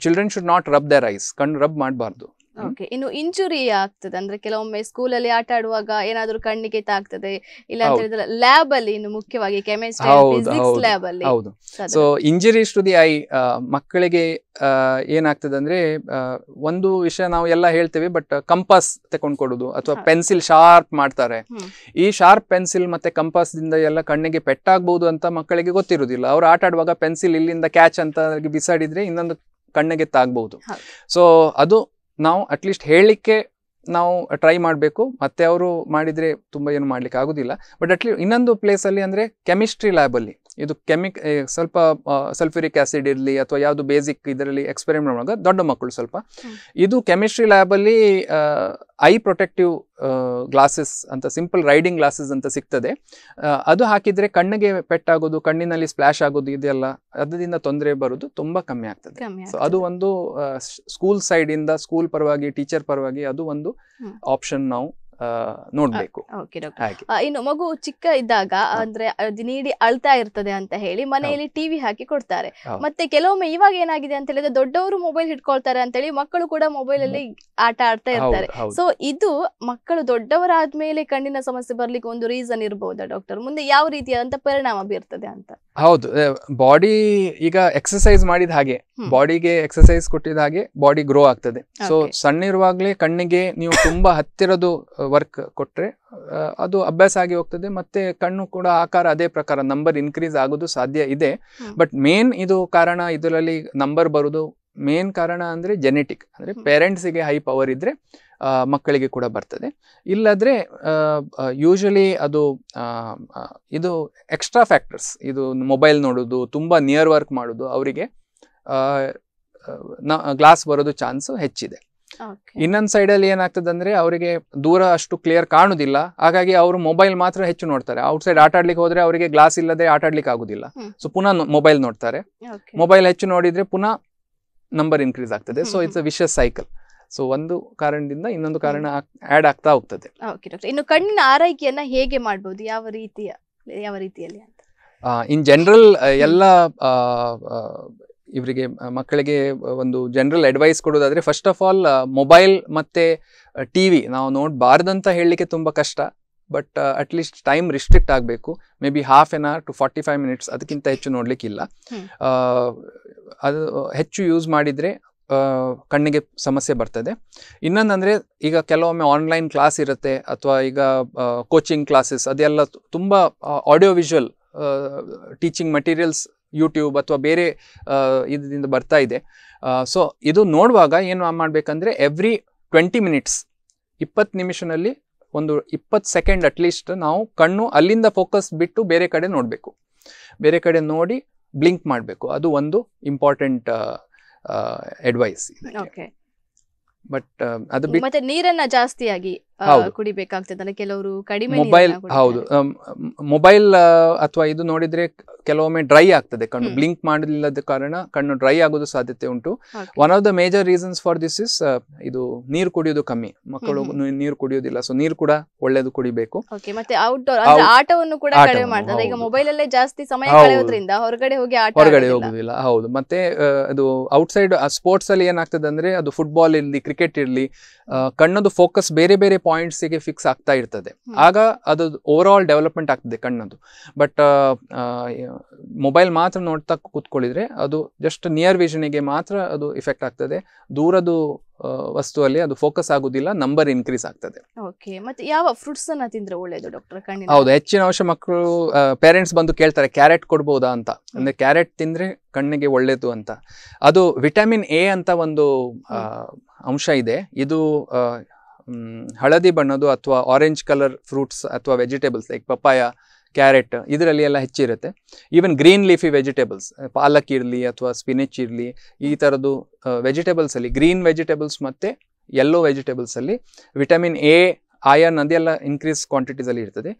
children should not rub their eyes ಕಣ್ಣು ರಬ್ ಮಾಡಬಾರ್ದು ಓಕೆ ಇನ್ನು ಇಂಜುರಿ ಆಗ್ತದೆ ಅಂದ್ರೆ ಕೆಲವೊಮ್ಮೆ ಸ್ಕೂಲಲ್ಲಿ ಆಟ ಆಡುವಾಗ ಏನಾದ್ರೂ ಕಣ್ಣಿಗೆ ತಾಗ್ತದೆ ಇಲ್ಲ ಅಂತ ಹೇಳಿದ್ರೆ ಲ್ಯಾಬ್ ಅಲ್ಲಿ ಇನ್ನು ಮುಖ್ಯವಾಗಿ ಕೆಮಿಸ್ಟ್ರಿ ಫಿಸಿಕ್ಸ್ ಲ್ಯಾಬ್ ಅಲ್ಲಿ ಹೌದು so injury to the eye ಮಕ್ಕಳಿಗೆ ಏನಾಗ್ತದೆ ಅಂದ್ರೆ ಒಂದು ವಿಷಯ ನಾವು ಎಲ್ಲ ಹೇಳ್ತೇವೆ ಬಟ್ ಕಂಪಾಸ್ ತಕೊಂಡ್ ಕೊಡುದು ಅಥವಾ ಪೆನ್ಸಿಲ್ ಶಾರ್ಪ್ ಮಾಡ್ತಾರೆ ಈ ಶಾರ್ಪ್ ಪೆನ್ಸಿಲ್ ಮತ್ತೆ ಕಂಪಾಸ್ ದಿಂದ ಎಲ್ಲ ಕಣ್ಣಿಗೆ ಪೆಟ್ಟಾಗಬಹುದು ಅಂತ ಮಕ್ಕಳಿಗೆ ಗೊತ್ತಿರುವುದಿಲ್ಲ ಅವ್ರು ಆಟ ಆಡುವಾಗ ಪೆನ್ಸಿಲ್ ಇಲ್ಲಿಂದ ಕ್ಯಾಚ್ ಅಂತ ಬಿಸಾಡಿದ್ರೆ ಇನ್ನೊಂದು ಕಣ್ಣಿಗೆ ತಾಗಬಹುದು ಸೊ ಅದು ನಾವು ಅಟ್ಲೀಸ್ಟ್ ಹೇಳಲಿಕ್ಕೆ ನಾವು ಟ್ರೈ ಮಾಡಬೇಕು ಮತ್ತೆ ಅವರು ಮಾಡಿದರೆ ತುಂಬ ಏನು ಮಾಡಲಿಕ್ಕೆ ಆಗೋದಿಲ್ಲ ಬಟ್ ಅಟ್ಲೀಸ್ಟ್ ಇನ್ನೊಂದು ಪ್ಲೇಸಲ್ಲಿ ಅಂದರೆ ಕೆಮಿಸ್ಟ್ರಿ ಲ್ಯಾಬಲ್ಲಿ ಇದು ಕೆಮಿಕ್ ಸ್ವಲ್ಪ ಸಲ್ಫ್ಯೂರಿಕ್ ಆಸಿಡ್ ಇರಲಿ ಅಥವಾ ಯಾವುದು ಬೇಸಿಕ್ ಇದರಲ್ಲಿ ಎಕ್ಸ್ಪೆರಿಮೆಂಟ್ ಮಾಡುವಾಗ ದೊಡ್ಡ ಮಕ್ಕಳು ಸ್ವಲ್ಪ ಇದು ಕೆಮಿಸ್ಟ್ರಿ ಲ್ಯಾಬಲ್ಲಿ ಐ ಪ್ರೊಟೆಕ್ಟಿವ್ ಗ್ಲಾಸಸ್ ಅಂತ ಸಿಂಪಲ್ ರೈಡಿಂಗ್ ಗ್ಲಾಸಸ್ ಅಂತ ಸಿಗ್ತದೆ ಅದು ಹಾಕಿದರೆ ಕಣ್ಣಿಗೆ ಪೆಟ್ಟಾಗೋದು ಕಣ್ಣಿನಲ್ಲಿ ಸ್ಪ್ಲಾಶ್ ಆಗೋದು ಇದೆಲ್ಲ ಅದರಿಂದ ತೊಂದರೆ ಬರೋದು ತುಂಬ ಕಮ್ಮಿ ಆಗ್ತದೆ ಸೊ ಅದು ಒಂದು ಸ್ಕೂಲ್ ಸೈಡಿಂದ ಸ್ಕೂಲ್ ಪರವಾಗಿ ಟೀಚರ್ ಪರವಾಗಿ ಅದು ಒಂದು ಆಪ್ಷನ್ ನಾವು ನೋಡ್ಬೇಕು ಇನ್ನು ಮಗು ಚಿಕ್ಕ ಇದ್ದಾಗ ಅಂದ್ರೆ ನೀಡಿ ಅಳ್ತಾ ಇರ್ತದೆ ಅಂತ ಹೇಳಿ ಮನೆಯಲ್ಲಿ ಟಿವಿ ಹಾಕಿ ಕೊಡ್ತಾರೆ ಮತ್ತೆ ಕೆಲವೊಮ್ಮೆ ಇವಾಗ ಏನಾಗಿದೆ ಅಂತ ಹೇಳಿದ್ರೆ ದೊಡ್ಡವರು ಮೊಬೈಲ್ ಹಿಡ್ಕೊಳ್ತಾರೆ ಅಂತ ಹೇಳಿ ಮಕ್ಕಳು ಕೂಡ ಮೊಬೈಲ್ ಅಲ್ಲಿ ಆಟ ಆಡ್ತಾ ಇರ್ತಾರೆ ಸೊ ಇದು ಮಕ್ಕಳು ದೊಡ್ಡವರಾದ್ಮೇಲೆ ಕಣ್ಣಿನ ಸಮಸ್ಯೆ ಬರ್ಲಿಕ್ಕೆ ಒಂದು ರೀಸನ್ ಇರಬಹುದಾ ಡಾಕ್ಟರ್ ಮುಂದೆ ಯಾವ ರೀತಿಯಾದಂತ ಪರಿಣಾಮ ಬೀರ್ತದೆ ಅಂತ ಹೌದು ಬಾಡಿ ಈಗ ಎಕ್ಸಸೈಸ್ ಮಾಡಿದ ಹಾಗೆ ಬಾಡಿಗೆ ಎಕ್ಸಸೈಸ್ ಕೊಟ್ಟಿದ ಹಾಗೆ ಬಾಡಿ ಗ್ರೋ ಆಗ್ತದೆ ಸೊ ಸಣ್ಣ ಇರುವಾಗ್ಲೇ ಕಣ್ಣಿಗೆ ನೀವು ತುಂಬಾ ಹತ್ತಿರದು ವರ್ಕ್ ಕೊಟ್ರೆ ಅದು ಅಭ್ಯಾಸ ಆಗಿ ಹೋಗ್ತದೆ ಮತ್ತೆ ಕಣ್ಣು ಕೂಡ ಆಕಾರ ಅದೇ ಪ್ರಕಾರ ನಂಬರ್ ಇನ್ಕ್ರೀಸ್ ಆಗೋದು ಸಾಧ್ಯ ಇದೆ ಬಟ್ ಮೇನ್ ಇದು ಕಾರಣ ಇದರಲ್ಲಿ ನಂಬರ್ ಬರೋದು ಮೇನ್ ಕಾರಣ ಅಂದರೆ ಜೆನೆಟಿಕ್ ಅಂದರೆ ಪೇರೆಂಟ್ಸಿಗೆ ಹೈ ಪವರ್ ಇದ್ದರೆ ಮಕ್ಕಳಿಗೆ ಕೂಡ ಬರ್ತದೆ ಇಲ್ಲದ್ರೆ ಯೂಶಲಿ ಅದು ಇದು ಎಕ್ಸ್ಟ್ರಾ ಫ್ಯಾಕ್ಟರ್ಸ್ ಇದು ಮೊಬೈಲ್ ನೋಡೋದು ತುಂಬ ನಿಯರ್ ವರ್ಕ್ ಮಾಡೋದು ಅವರಿಗೆ ಗ್ಲಾಸ್ ಬರೋದು ಚಾನ್ಸ್ ಹೆಚ್ಚಿದೆ ಇನ್ನೊಂದು ಸೈಡಲ್ಲಿ ಏನಾಗ್ತದೆ ಅಂದರೆ ಅವರಿಗೆ ದೂರ ಅಷ್ಟು ಕ್ಲಿಯರ್ ಕಾಣುದಿಲ್ಲ ಹಾಗಾಗಿ ಅವರು ಮೊಬೈಲ್ ಮಾತ್ರ ಹೆಚ್ಚು ನೋಡ್ತಾರೆ ಔಟ್ ಸೈಡ್ ಆಟ ಆಡ್ಲಿಕ್ಕೆ ಹೋದ್ರೆ ಅವರಿಗೆ ಗ್ಲಾಸ್ ಇಲ್ಲದೆ ಆಟ ಆಡ್ಲಿಕ್ಕೆ ಆಗುದಿಲ್ಲ ಸೊ ಪುನಃ ಮೊಬೈಲ್ ನೋಡ್ತಾರೆ ಮೊಬೈಲ್ ಹೆಚ್ಚು ನೋಡಿದ್ರೆ ಪುನಃ ನಂಬರ್ ಇನ್ಕ್ರೀಸ್ ಆಗ್ತದೆ so it's a vicious cycle so ಒಂದು ಕಾರಣದಿಂದ ಇನ್ನೊಂದು ಕಾರಣ ಆಡ್ ಆಗ್ತಾ ಹೋಗ್ತದೆ ಇನ್ನು ಕಣ್ಣಿನ ಆರೈಕೆಯನ್ನ ಹೇಗೆ ಮಾಡಬಹುದು ಯಾವ ರೀತಿಯ ಯಾವ ರೀತಿಯಲ್ಲಿ ಇನ್ ಜನರಲ್ ಎಲ್ಲ ಇವರಿಗೆ ಮಕ್ಕಳಿಗೆ ಒಂದು ಜನರಲ್ ಅಡ್ವೈಸ್ ಕೊಡೋದಾದ್ರೆ ಫಸ್ಟ್ ಆಫ್ ಆಲ್ ಮೊಬೈಲ್ ಮತ್ತೆ ಟಿವಿ ನಾವು ನೋಡಬಾರ್ದಂತ ಹೇಳಲಿಕ್ಕೆ ತುಂಬ ಕಷ್ಟ ಬಟ್ ಅಟ್ಲೀಸ್ಟ್ ಟೈಮ್ ರಿಸ್ಟ್ರಿಕ್ಟ್ ಆಗಬೇಕು maybe half an hour to forty five minutes ಅದಕ್ಕಿಂತ ಹೆಚ್ಚು ನೋಡಲಿಕ್ಕಿಲ್ಲ ಅದು ಹೆಚ್ಚು ಯೂಸ್ ಮಾಡಿದರೆ ಕಣ್ಣಿಗೆ ಸಮಸ್ಯೆ ಬರ್ತದೆ ಇನ್ನೊಂದಂದರೆ ಈಗ ಕೆಲವೊಮ್ಮೆ ಆನ್ಲೈನ್ ಕ್ಲಾಸ್ ಇರುತ್ತೆ ಅಥವಾ ಈಗ ಕೋಚಿಂಗ್ ಕ್ಲಾಸಸ್ ಅದೆಲ್ಲ ತುಂಬ audio visual teaching materials YouTube ಅಥವಾ ಬೇರೆ ಇದರಿಂದ ಬರ್ತಾ ಇದೆ ಸೊ ಇದು ನೋಡುವಾಗ ಏನು ಮಾಡಬೇಕಂದ್ರೆ ಎವ್ರಿ ಟ್ವೆಂಟಿ ಮಿನಿಟ್ಸ್ ಇಪ್ಪತ್ತು ನಿಮಿಷದಲ್ಲಿ ಒಂದು ಇಪ್ಪತ್ತು ಸೆಕೆಂಡ್ ಅಟ್ಲೀಸ್ಟ್ ನಾವು ಕಣ್ಣು ಅಲ್ಲಿಂದ ಫೋಕಸ್ ಬಿಟ್ಟು ಬೇರೆ ಕಡೆ ನೋಡಬೇಕು ಬೇರೆ ಕಡೆ ನೋಡಿ ಬ್ಲಿಂಕ್ ಮಾಡಬೇಕು ಅದು ಒಂದು ಇಂಪಾರ್ಟೆಂಟ್ ಅಡ್ವೈಸ್ ಬಟ್ ಅದು ಮತ್ತೆ ನೀರನ್ನ ಜಾಸ್ತಿಯಾಗಿ ಕುಡಿಬೇಕಾಗ್ತದಲ್ಲ ಕೆಲವರು ಕಡಿಮೆ ಮೊಬೈಲ್ ಹೌದು ಮೊಬೈಲ್ ಅಥವಾ ಇದು ನೋಡಿದ್ರೆ ಕೆಲವೊಮ್ಮೆ ಡ್ರೈ ಆಗ್ತದೆ ಕಣ್ಣು ಬ್ಲಿಂಕ್ ಮಾಡಲಿಲ್ಲದ ಕಾರಣ ಕಣ್ಣು ಡ್ರೈ ಆಗೋದು ಸಾಧ್ಯತೆ ಉಂಟು one of the major reasons for this is ಇದು ನೀರು ಕುಡಿಯೋದು ಕಮ್ಮಿ ಮಕ್ಕಳು ನೀರು ಕುಡಿಯೋದಿಲ್ಲ ಸೊ ನೀರು ಕೂಡ ಒಳ್ಳೇದು ಕುಡಿಬೇಕು ಮತ್ತೆ ಔಟ್ಡೋರ್ ಆಟವನ್ನು ಕೂಡ ಕಡಿಮೆ ಮಾಡ್ತಾರೆ ಈಗ ಮೊಬೈಲ್ ಅಲ್ಲೇ ಜಾಸ್ತಿ ಸಮಯ ಕಳೆಯೋದ್ರಿಂದ ಹೊರಗಡೆ ಹೋಗಿ ಆಟ ಹೊರಗಡೆ ಹೋಗುದಿಲ್ಲ ಹೌದು ಮತ್ತೆ ಅದು ಔಟ್ಸೈಡ್ ಸ್ಪೋರ್ಟ್ಸ್ ಅಲ್ಲಿ ಏನಾಗ್ತದೆ ಅಂದ್ರೆ ಅದು ಫುಟ್ಬಾಲ್ ಇರಲಿ ಕ್ರಿಕೆಟ್ ಇರಲಿ ಕಣ್ಣದು ಫೋಕಸ್ ಬೇರೆ ಬೇರೆ ಪಾಯಿಂಟ್ಸಿಗೆ ಫಿಕ್ಸ್ ಆಗ್ತಾ ಇರ್ತದೆ ಆಗ ಅದು ಓವರ್ ಆಲ್ ಡೆವಲಪ್ಮೆಂಟ್ ಆಗ್ತದೆ ಕಣ್ಣದು ಬಟ್ ಮೊಬೈಲ್ ಮಾತ್ರ ನೋಡ್ತಾ ಕೂತ್ಕೊಳ್ಳಿದ್ರೆ ಅದು ಜಸ್ಟ್ ನಿಯರ್ ವಿಷನ್ಗೆ ಮಾತ್ರ ಅದು ಇಫೆಕ್ಟ್ ಆಗ್ತದೆ ದೂರದ ವಸ್ತುವಲ್ಲಿ ಅದು ಫೋಕಸ್ ಆಗುದಿಲ್ಲ ನಂಬರ್ ಇನ್ಕ್ರೀಸ್ ಆಗ್ತದೆ ಓಕೆ ಮತ್ತೆ ಯಾವ ಫ್ರೂಟ್ಸ್ ಒಳ್ಳೇದು ಡಾಕ್ಟರ್ ಕಣ್ಣಿನ ಹೌದು ಹೆಚ್ಚಿನ ಅಂಶ ಮಕ್ಕಳು ಪೇರೆಂಟ್ಸ್ ಬಂದು ಕೇಳ್ತಾರೆ ಕ್ಯಾರೆಟ್ ಕೊಡ್ಬೋದಾ ಅಂತ ಅಂದ್ರೆ ಕ್ಯಾರೆಟ್ ತಿಂದ್ರೆ ಕಣ್ಣಿಗೆ ಒಳ್ಳೇದು ಅಂತ ಅದು ವಿಟಮಿನ್ ಎ ಅಂತ ಒಂದು ಅಂಶ ಇದೆ ಇದು ಹಳದಿ ಬಣ್ಣದ್ದು ಅಥವಾ ಆರೆಂಜ್ ಕಲರ್ ಫ್ರೂಟ್ಸ್ ಅಥವಾ ವೆಜಿಟೇಬಲ್ಸ್ ಲೈಕ್ ಪಪ್ಪಾಯ ಕ್ಯಾರೆಟ್ ಇದರಲ್ಲಿ ಎಲ್ಲ ಹೆಚ್ಚಿರುತ್ತೆ ಈವನ್ ಗ್ರೀನ್ ಲೀಫಿ ವೆಜಿಟೇಬಲ್ಸ್ ಪಾಲಕ್ ಇರಲಿ ಅಥವಾ ಸ್ಪಿನಿಚ್ ಇರಲಿ ಈ ಥರದ್ದು ವೆಜಿಟೇಬಲ್ಸಲ್ಲಿ ಗ್ರೀನ್ ವೆಜಿಟೇಬಲ್ಸ್ ಮತ್ತು ಯೆಲ್ಲೋ ವೆಜಿಟೇಬಲ್ಸಲ್ಲಿ ವಿಟಮಿನ್ ಎ ಆಯರ್ನ್ ಅದೆಲ್ಲ ಇನ್ಕ್ರೀಸ್ ಕ್ವಾಂಟಿಟೀಸಲ್ಲಿ ಇರ್ತದೆ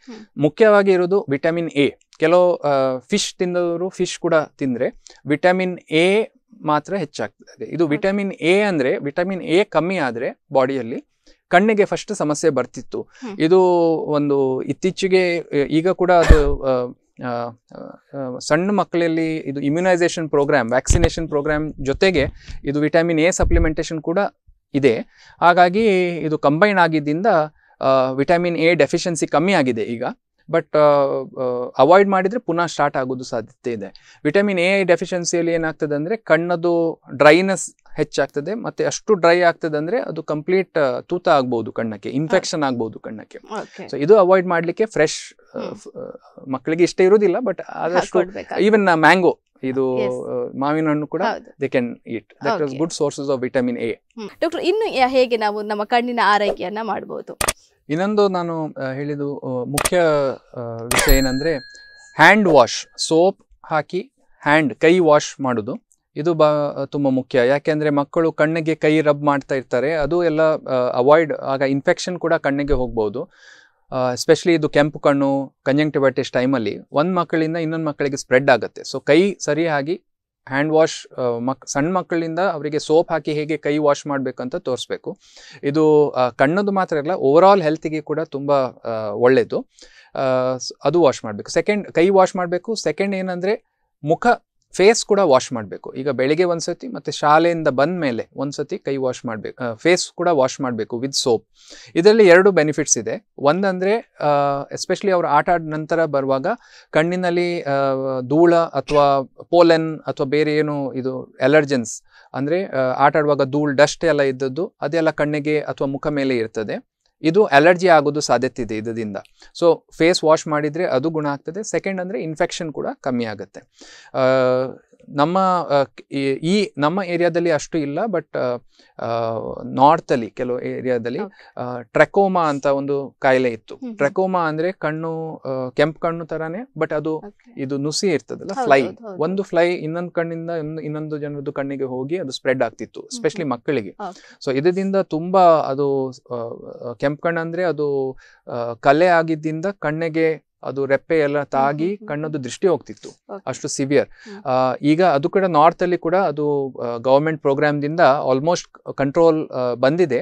ಮುಖ್ಯವಾಗಿ ಇರೋದು ವಿಟಮಿನ್ ಎ ಕೆಲವು ಫಿಶ್ ತಿಂದವರು ಫಿಶ್ ಕೂಡ ತಿಂದರೆ ವಿಟಮಿನ್ ಎ ಮಾತ್ರ ಹೆಚ್ಚಾಗ್ತದೆ ಇದು ವಿಟಮಿನ್ ಎ ಅಂದರೆ ವಿಟಮಿನ್ ಎ ಕಮ್ಮಿ ಆದರೆ ಬಾಡಿಯಲ್ಲಿ ಕಣ್ಣಿಗೆ ಫಸ್ಟ್ ಸಮಸ್ಯೆ ಬರ್ತಿತ್ತು ಇದು ಒಂದು ಇತ್ತೀಚೆಗೆ ಈಗ ಕೂಡ ಅದು ಸಣ್ಣ ಮಕ್ಕಳಲ್ಲಿ ಇದು ಇಮ್ಯುನೈಸೇಷನ್ ಪ್ರೋಗ್ರಾಮ್ ವ್ಯಾಕ್ಸಿನೇಷನ್ ಪ್ರೋಗ್ರಾಮ್ ಜೊತೆಗೆ ಇದು ವಿಟಮಿನ್ ಎ ಸಪ್ಲಿಮೆಂಟೇಷನ್ ಕೂಡ ಇದೆ ಹಾಗಾಗಿ ಇದು ಕಂಬೈನ್ ಆಗಿದ್ದರಿಂದ ವಿಟಮಿನ್ ಎ ಡೆಫಿಷಿಯನ್ಸಿ ಕಮ್ಮಿ ಆಗಿದೆ ಈಗ ಬಟ್ ಅವಾಯ್ಡ್ ಮಾಡಿದರೆ ಪುನಃ ಸ್ಟಾರ್ಟ್ ಆಗೋದು ಸಾಧ್ಯತೆ ಇದೆ ವಿಟಮಿನ್ ಎ ಡೆಫಿಷಿಯನ್ಸಿಯಲ್ಲಿ ಏನಾಗ್ತದೆ ಅಂದರೆ ಕಣ್ಣದು ಡ್ರೈನೆಸ್ ಹೆಚ್ಚಾಗ್ತದೆ ಮತ್ತೆ ಅಷ್ಟು ಡ್ರೈ ಆಗ್ತದೆ ಅಂದರೆ ಅದು ಕಂಪ್ಲೀಟ್ uh, ತೂತ ಆಗ್ಬೋದು ಕಣ್ಣಕ್ಕೆ ಇನ್ಫೆಕ್ಷನ್ ಆಗ್ಬೋದು ಕಣ್ಣಕ್ಕೆ ಸೊ ಇದು ಅವಾಯ್ಡ್ ಮಾಡಲಿಕ್ಕೆ ಫ್ರೆಶ್ uh, uh, ಮಕ್ಕಳಿಗೆ ಇಷ್ಟ ಇರೋದಿಲ್ಲ ಬಟ್ ಆದಷ್ಟು ಈವನ್ ಮ್ಯಾಂಗೋ ಇದು ಮಾವಿನ ಹಣ್ಣು ಕೂಡ they can eat that good sources of vitamin A doctor ಇನ್ನು ಹೇಗೆ ನಾವು ನಮ್ಮ ಕಣ್ಣಿನ ಆರೈಕೆಯನ್ನ ಮಾಡಬಹುದು ಇನ್ನೊಂದು ನಾನು ಹೇಳಿದ್ದು ಮುಖ್ಯ ವಿಷಯ ಏನಂದರೆ ಹ್ಯಾಂಡ್ ವಾಶ್ ಸೋಪ್ ಹಾಕಿ ಹ್ಯಾಂಡ್ ಕೈ ವಾಶ್ ಮಾಡೋದು ಇದು ಬ ತುಂಬ ಮುಖ್ಯ ಯಾಕೆಂದರೆ ಮಕ್ಕಳು ಕಣ್ಣಿಗೆ ಕೈ ರಬ್ ಮಾಡ್ತಾ ಇರ್ತಾರೆ ಅದು ಎಲ್ಲ ಅವಾಯ್ಡ್ ಆಗ ಇನ್ಫೆಕ್ಷನ್ ಕೂಡ ಕಣ್ಣಿಗೆ ಹೋಗ್ಬೋದು ಎಸ್ಪೆಷಲಿ ಇದು ಕೆಂಪು ಕಣ್ಣು ಕಂಜಂಕ್ಟಿವೈಟಿಸ್ ಟೈಮಲ್ಲಿ ಒಂದು ಮಕ್ಕಳಿಂದ ಇನ್ನೊಂದು ಮಕ್ಕಳಿಗೆ ಸ್ಪ್ರೆಡ್ ಆಗುತ್ತೆ ಸೊ ಕೈ ಸರಿಯಾಗಿ ಹ್ಯಾಂಡ್ ವಾಶ್ ಮಕ್ ಸಣ್ಣ ಮಕ್ಕಳಿಂದ ಅವರಿಗೆ ಸೋಪ್ ಹಾಕಿ ಹೇಗೆ ಕೈ ವಾಶ್ ಮಾಡಬೇಕಂತ ತೋರಿಸ್ಬೇಕು ಇದು ಕಣ್ಣದು ಮಾತ್ರ ಇಲ್ಲ ಆಲ್ ಹೆಲ್ತಿಗೆ ಕೂಡ ತುಂಬ ಒಳ್ಳೆಯದು ಅದು ವಾಶ್ ಮಾಡಬೇಕು ಸೆಕೆಂಡ್ ಕೈ ವಾಶ್ ಮಾಡಬೇಕು ಸೆಕೆಂಡ್ ಏನಂದರೆ ಮುಖ ಫೇಸ್ ಕೂಡ ವಾಶ್ ಮಾಡಬೇಕು ಈಗ ಬೆಳಿಗ್ಗೆ ಒಂದು ಸತಿ ಮತ್ತು ಶಾಲೆಯಿಂದ ಬಂದ ಮೇಲೆ ಒಂದ್ಸತಿ ಕೈ ವಾಶ್ ಮಾಡಬೇಕು ಫೇಸ್ ಕೂಡ ವಾಶ್ ಮಾಡಬೇಕು ವಿತ್ ಸೋಪ್ ಇದರಲ್ಲಿ ಎರಡು ಬೆನಿಫಿಟ್ಸ್ ಇದೆ ಒಂದಂದರೆ ಎಸ್ಪೆಷಲಿ ಅವರು ಆಟ ಆದ ನಂತರ ಬರುವಾಗ ಕಣ್ಣಿನಲ್ಲಿ ಧೂಳ ಅಥವಾ ಪೋಲೆನ್ ಅಥವಾ ಬೇರೆ ಏನು ಇದು ಎಲರ್ಜೆನ್ಸ್ ಅಂದರೆ ಆಟ ಆಡುವಾಗ ಧೂಳು ಡಸ್ಟ್ ಎಲ್ಲ ಇದ್ದದ್ದು ಅದೆಲ್ಲ ಕಣ್ಣಿಗೆ ಅಥವಾ ಮುಖ ಮೇಲೆ ಇರ್ತದೆ ಇದು ಅಲರ್ಜಿ ಆಗೋದು ಸಾಧ್ಯತೆ ಇದೆ ಇದರಿಂದ ಸೊ ಫೇಸ್ ವಾಶ್ ಮಾಡಿದರೆ ಅದು ಗುಣ ಆಗ್ತದೆ ಸೆಕೆಂಡ್ ಅಂದರೆ ಇನ್ಫೆಕ್ಷನ್ ಕೂಡ ಕಮ್ಮಿ ಆಗುತ್ತೆ ನಮ್ಮ ಈ ನಮ್ಮ ಏರಿಯಾದಲ್ಲಿ ಅಷ್ಟು ಇಲ್ಲ ಬಟ್ ಅಲ್ಲಿ ಕೆಲವು ಏರಿಯಾದಲ್ಲಿ ಟ್ರೆಕೋಮಾ ಅಂತ ಒಂದು ಕಾಯಿಲೆ ಇತ್ತು ಟ್ರೆಕೋಮಾ ಅಂದ್ರೆ ಕಣ್ಣು ಕೆಂಪು ಕಣ್ಣು ತರಾನೇ ಬಟ್ ಅದು ಇದು ನುಸಿ ಇರ್ತದಲ್ಲ ಫ್ಲೈ ಒಂದು ಫ್ಲೈ ಇನ್ನೊಂದು ಕಣ್ಣಿಂದ ಇನ್ನೊಂದು ಜನರದ್ದು ಕಣ್ಣಿಗೆ ಹೋಗಿ ಅದು ಸ್ಪ್ರೆಡ್ ಆಗ್ತಿತ್ತು ಸ್ಪೆಷಲಿ ಮಕ್ಕಳಿಗೆ ಸೊ ಇದರಿಂದ ತುಂಬಾ ಅದು ಕೆಂಪು ಕಣ್ಣು ಅಂದ್ರೆ ಅದು ಕಲೆ ಆಗಿದ್ದಿಂದ ಕಣ್ಣಿಗೆ ಅದು ರೆಪ್ಪೆ ಎಲ್ಲ ತಾಗಿ ಕಣ್ಣದು ದೃಷ್ಟಿ ಹೋಗ್ತಿತ್ತು ಅಷ್ಟು ಸಿವಿಯರ್ ಈಗ ಅದು ಕೂಡ ನಾರ್ತ್ ಅಲ್ಲಿ ಕೂಡ ಅದು ಗೌರ್ಮೆಂಟ್ ಪ್ರೋಗ್ರಾಮ್ ದಿಂದ ಆಲ್ಮೋಸ್ಟ್ ಕಂಟ್ರೋಲ್ ಬಂದಿದೆ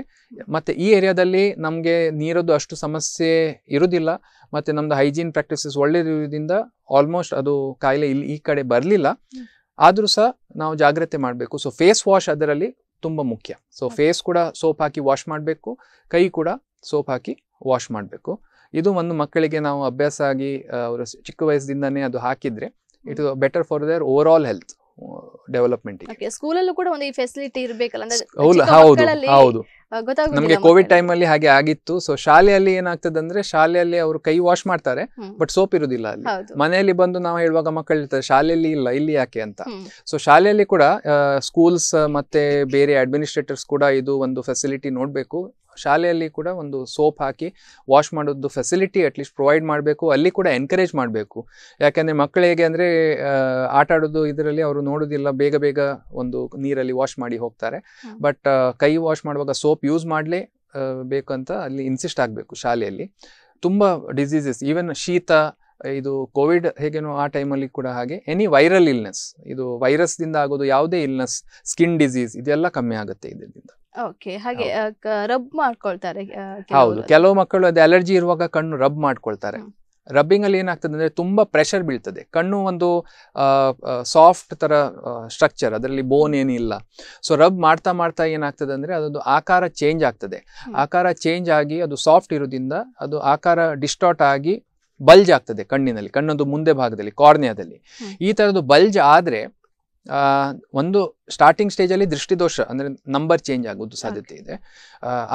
ಮತ್ತೆ ಈ ಏರಿಯಾದಲ್ಲಿ ನಮಗೆ ನೀರದ್ದು ಅಷ್ಟು ಸಮಸ್ಯೆ ಇರುವುದಿಲ್ಲ ಮತ್ತೆ ನಮ್ದು ಹೈಜೀನ್ ಪ್ರಾಕ್ಟೀಸಸ್ ಒಳ್ಳೆದಿರೋದ್ರಿಂದ ಆಲ್ಮೋಸ್ಟ್ ಅದು ಕಾಯಿಲೆ ಇಲ್ಲಿ ಈ ಕಡೆ ಬರಲಿಲ್ಲ ಆದರೂ ಸಹ ನಾವು ಜಾಗ್ರತೆ ಮಾಡಬೇಕು ಸೊ ಫೇಸ್ ವಾಶ್ ಅದರಲ್ಲಿ ತುಂಬ ಮುಖ್ಯ ಸೊ ಫೇಸ್ ಕೂಡ ಸೋಪ್ ಹಾಕಿ ವಾಶ್ ಮಾಡಬೇಕು ಕೈ ಕೂಡ ಸೋಪ್ ಹಾಕಿ ವಾಶ್ ಮಾಡಬೇಕು ಇದು ಒಂದು ಮಕ್ಕಳಿಗೆ ನಾವು ಅಭ್ಯಾಸ ಆಗಿ ಅವರ ಚಿಕ್ಕ ವಯಸ್ಸಿಂದನೇ ಅದು ಹಾಕಿದ್ರೆ it better for their overall health development ಸ್ಕೂಲಲ್ಲೂ ಕೂಡ ಒಂದು ಈ ಫೆಸಿಲಿಟಿ ಇರಬೇಕಲ್ಲ ಹೌದು ಹೌದು ನಮಗೆ ಕೋವಿಡ್ ಟೈಮ್ ಅಲ್ಲಿ ಹಾಗೆ ಆಗಿತ್ತು ಸೊ ಶಾಲೆಯಲ್ಲಿ ಏನಾಗ್ತದೆ ಅಂದ್ರೆ ಶಾಲೆಯಲ್ಲಿ ಅವರು ಕೈ ವಾಶ್ ಮಾಡ್ತಾರೆ ಬಟ್ ಸೋಪ್ ಇರುದಿಲ್ಲ ಅಲ್ಲಿ ಮನೆಯಲ್ಲಿ ಬಂದು ನಾವು ಹೇಳುವಾಗ ಮಕ್ಕಳು ಇರ್ತಾರೆ ಶಾಲೆಯಲ್ಲಿ ಇಲ್ಲ ಇಲ್ಲಿ ಯಾಕೆ ಅಂತ ಸೊ ಶಾಲೆಯಲ್ಲಿ ಕೂಡ ಸ್ಕೂಲ್ಸ್ ಮತ್ತೆ ಬೇರೆ ಅಡ್ಮಿನಿಸ್ಟ್ರೇಟರ್ಸ್ ಕೂಡ ಇದು ಒಂದು ಫೆಸಿಲಿಟಿ ನೋಡಬೇಕು ಶಾಲೆಯಲ್ಲಿ ಕೂಡ ಒಂದು ಸೋಪ್ ಹಾಕಿ ವಾಶ್ ಮಾಡೋದು ಫೆಸಿಲಿಟಿ ಅಟ್ಲೀಸ್ಟ್ ಪ್ರೊವೈಡ್ ಮಾಡಬೇಕು ಅಲ್ಲಿ ಕೂಡ ಎನ್ಕರೇಜ್ ಮಾಡಬೇಕು ಯಾಕೆಂದರೆ ಮಕ್ಕಳು ಹೇಗೆ ಅಂದರೆ ಆಟ ಆಡೋದು ಇದರಲ್ಲಿ ಅವರು ನೋಡೋದಿಲ್ಲ ಬೇಗ ಬೇಗ ಒಂದು ನೀರಲ್ಲಿ ವಾಶ್ ಮಾಡಿ ಹೋಗ್ತಾರೆ ಬಟ್ ಕೈ ವಾಶ್ ಮಾಡುವಾಗ ಸೋಪ್ ಯೂಸ್ ಮಾಡಲೇ ಬೇಕಂತ ಅಲ್ಲಿ ಇನ್ಸಿಸ್ಟ್ ಆಗಬೇಕು ಶಾಲೆಯಲ್ಲಿ ತುಂಬ ಡಿಸೀಸಸ್ ಈವನ್ ಶೀತ ಇದು ಕೋವಿಡ್ ಹೇಗೇನೋ ಆ ಟೈಮಲ್ಲಿ ಕೂಡ ಹಾಗೆ ಎನಿ ವೈರಲ್ ಇಲ್ನೆಸ್ ಇದು ವೈರಸ್ದಿಂದ ಆಗೋದು ಯಾವುದೇ ಇಲ್ನೆಸ್ ಸ್ಕಿನ್ ಡಿಸೀಸ್ ಇದೆಲ್ಲ ಕಮ್ಮಿ ಆಗುತ್ತೆ ಇದರಿಂದ ಓಕೆ ಹಾಗೆ ರಬ್ ಮಾಡ್ಕೊಳ್ತಾರೆ ಹೌದು ಕೆಲವು ಮಕ್ಕಳು ಅದೇ ಅಲರ್ಜಿ ಇರುವಾಗ ಕಣ್ಣು ರಬ್ ಮಾಡ್ಕೊಳ್ತಾರೆ ರಬ್ಬಿಂಗ್ ಅಲ್ಲಿ ಏನಾಗ್ತದೆ ಅಂದ್ರೆ ತುಂಬಾ ಪ್ರೆಷರ್ ಬೀಳ್ತದೆ ಕಣ್ಣು ಒಂದು ಸಾಫ್ಟ್ ತರ ಸ್ಟ್ರಕ್ಚರ್ ಅದರಲ್ಲಿ ಬೋನ್ ಏನಿಲ್ಲ ಸೊ ರಬ್ ಮಾಡ್ತಾ ಮಾಡ್ತಾ ಏನಾಗ್ತದೆ ಅಂದ್ರೆ ಅದೊಂದು ಆಕಾರ ಚೇಂಜ್ ಆಗ್ತದೆ ಆಕಾರ ಚೇಂಜ್ ಆಗಿ ಅದು ಸಾಫ್ಟ್ ಇರೋದ್ರಿಂದ ಅದು ಆಕಾರ ಡಿಸ್ಟಾರ್ಟ್ ಆಗಿ ಬಲ್ಜ್ ಆಗ್ತದೆ ಕಣ್ಣಿನಲ್ಲಿ ಕಣ್ಣೊಂದು ಮುಂದೆ ಭಾಗದಲ್ಲಿ ಕಾರ್ನಿಯಾದಲ್ಲಿ ಈ ತರದ್ದು ಬಲ್ಜ್ ಆದ್ರೆ ಒಂದು ಸ್ಟಾರ್ಟಿಂಗ್ ಸ್ಟೇಜಲ್ಲಿ ದೃಷ್ಟಿದೋಷ ಅಂದರೆ ನಂಬರ್ ಚೇಂಜ್ ಆಗೋದು ಸಾಧ್ಯತೆ ಇದೆ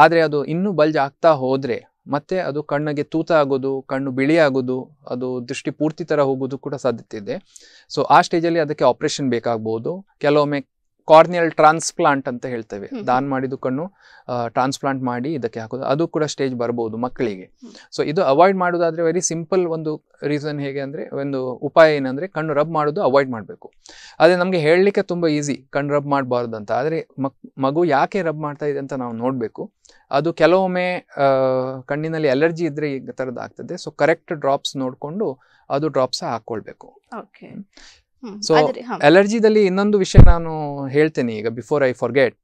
ಆದರೆ ಅದು ಇನ್ನೂ ಬಲ್ಜ್ ಆಗ್ತಾ ಹೋದರೆ ಮತ್ತೆ ಅದು ಕಣ್ಣಿಗೆ ತೂತ ಆಗೋದು ಕಣ್ಣು ಬಿಳಿ ಆಗೋದು ಅದು ದೃಷ್ಟಿ ಪೂರ್ತಿ ಥರ ಹೋಗೋದು ಕೂಡ ಸಾಧ್ಯತೆ ಇದೆ ಸೊ ಆ ಸ್ಟೇಜಲ್ಲಿ ಅದಕ್ಕೆ ಆಪ್ರೇಷನ್ ಬೇಕಾಗ್ಬೋದು ಕೆಲವೊಮ್ಮೆ ಕಾರ್ನಿಯಲ್ ಟ್ರಾನ್ಸ್ಪ್ಲಾಂಟ್ ಅಂತ ಹೇಳ್ತೇವೆ ದಾನ್ ಮಾಡಿದ ಕಣ್ಣು ಟ್ರಾನ್ಸ್ಪ್ಲಾಂಟ್ ಮಾಡಿ ಇದಕ್ಕೆ ಹಾಕೋದು ಅದು ಕೂಡ ಸ್ಟೇಜ್ ಬರಬಹುದು ಮಕ್ಕಳಿಗೆ ಸೊ ಇದು ಅವಾಯ್ಡ್ ಮಾಡೋದಾದ್ರೆ ವೆರಿ ಸಿಂಪಲ್ ಒಂದು ರೀಸನ್ ಹೇಗೆ ಅಂದರೆ ಒಂದು ಉಪಾಯ ಏನಂದ್ರೆ ಕಣ್ಣು ರಬ್ ಮಾಡೋದು ಅವಾಯ್ಡ್ ಮಾಡಬೇಕು ಅದೇ ನಮಗೆ ಹೇಳಲಿಕ್ಕೆ ತುಂಬ ಈಸಿ ಕಣ್ಣು ರಬ್ ಮಾಡಬಾರ್ದು ಅಂತ ಆದ್ರೆ ಮಗು ಯಾಕೆ ರಬ್ ಮಾಡ್ತಾ ಇದೆ ಅಂತ ನಾವು ನೋಡಬೇಕು ಅದು ಕೆಲವೊಮ್ಮೆ ಕಣ್ಣಿನಲ್ಲಿ ಅಲರ್ಜಿ ಇದ್ರೆ ಈ ತರದ ಆಗ್ತದೆ ಸೊ ಕರೆಕ್ಟ್ ಡ್ರಾಪ್ಸ್ ನೋಡಿಕೊಂಡು ಅದು ಡ್ರಾಪ್ಸ್ ಹಾಕ್ಕೊಳ್ಬೇಕು ಸೊ ಅಲರ್ಜಿದಲ್ಲಿ ಇನ್ನೊಂದು ವಿಷಯ ನಾನು ಹೇಳ್ತೇನೆ ಈಗ ಬಿಫೋರ್ ಐ ಫಾರ್ಗೆಟ್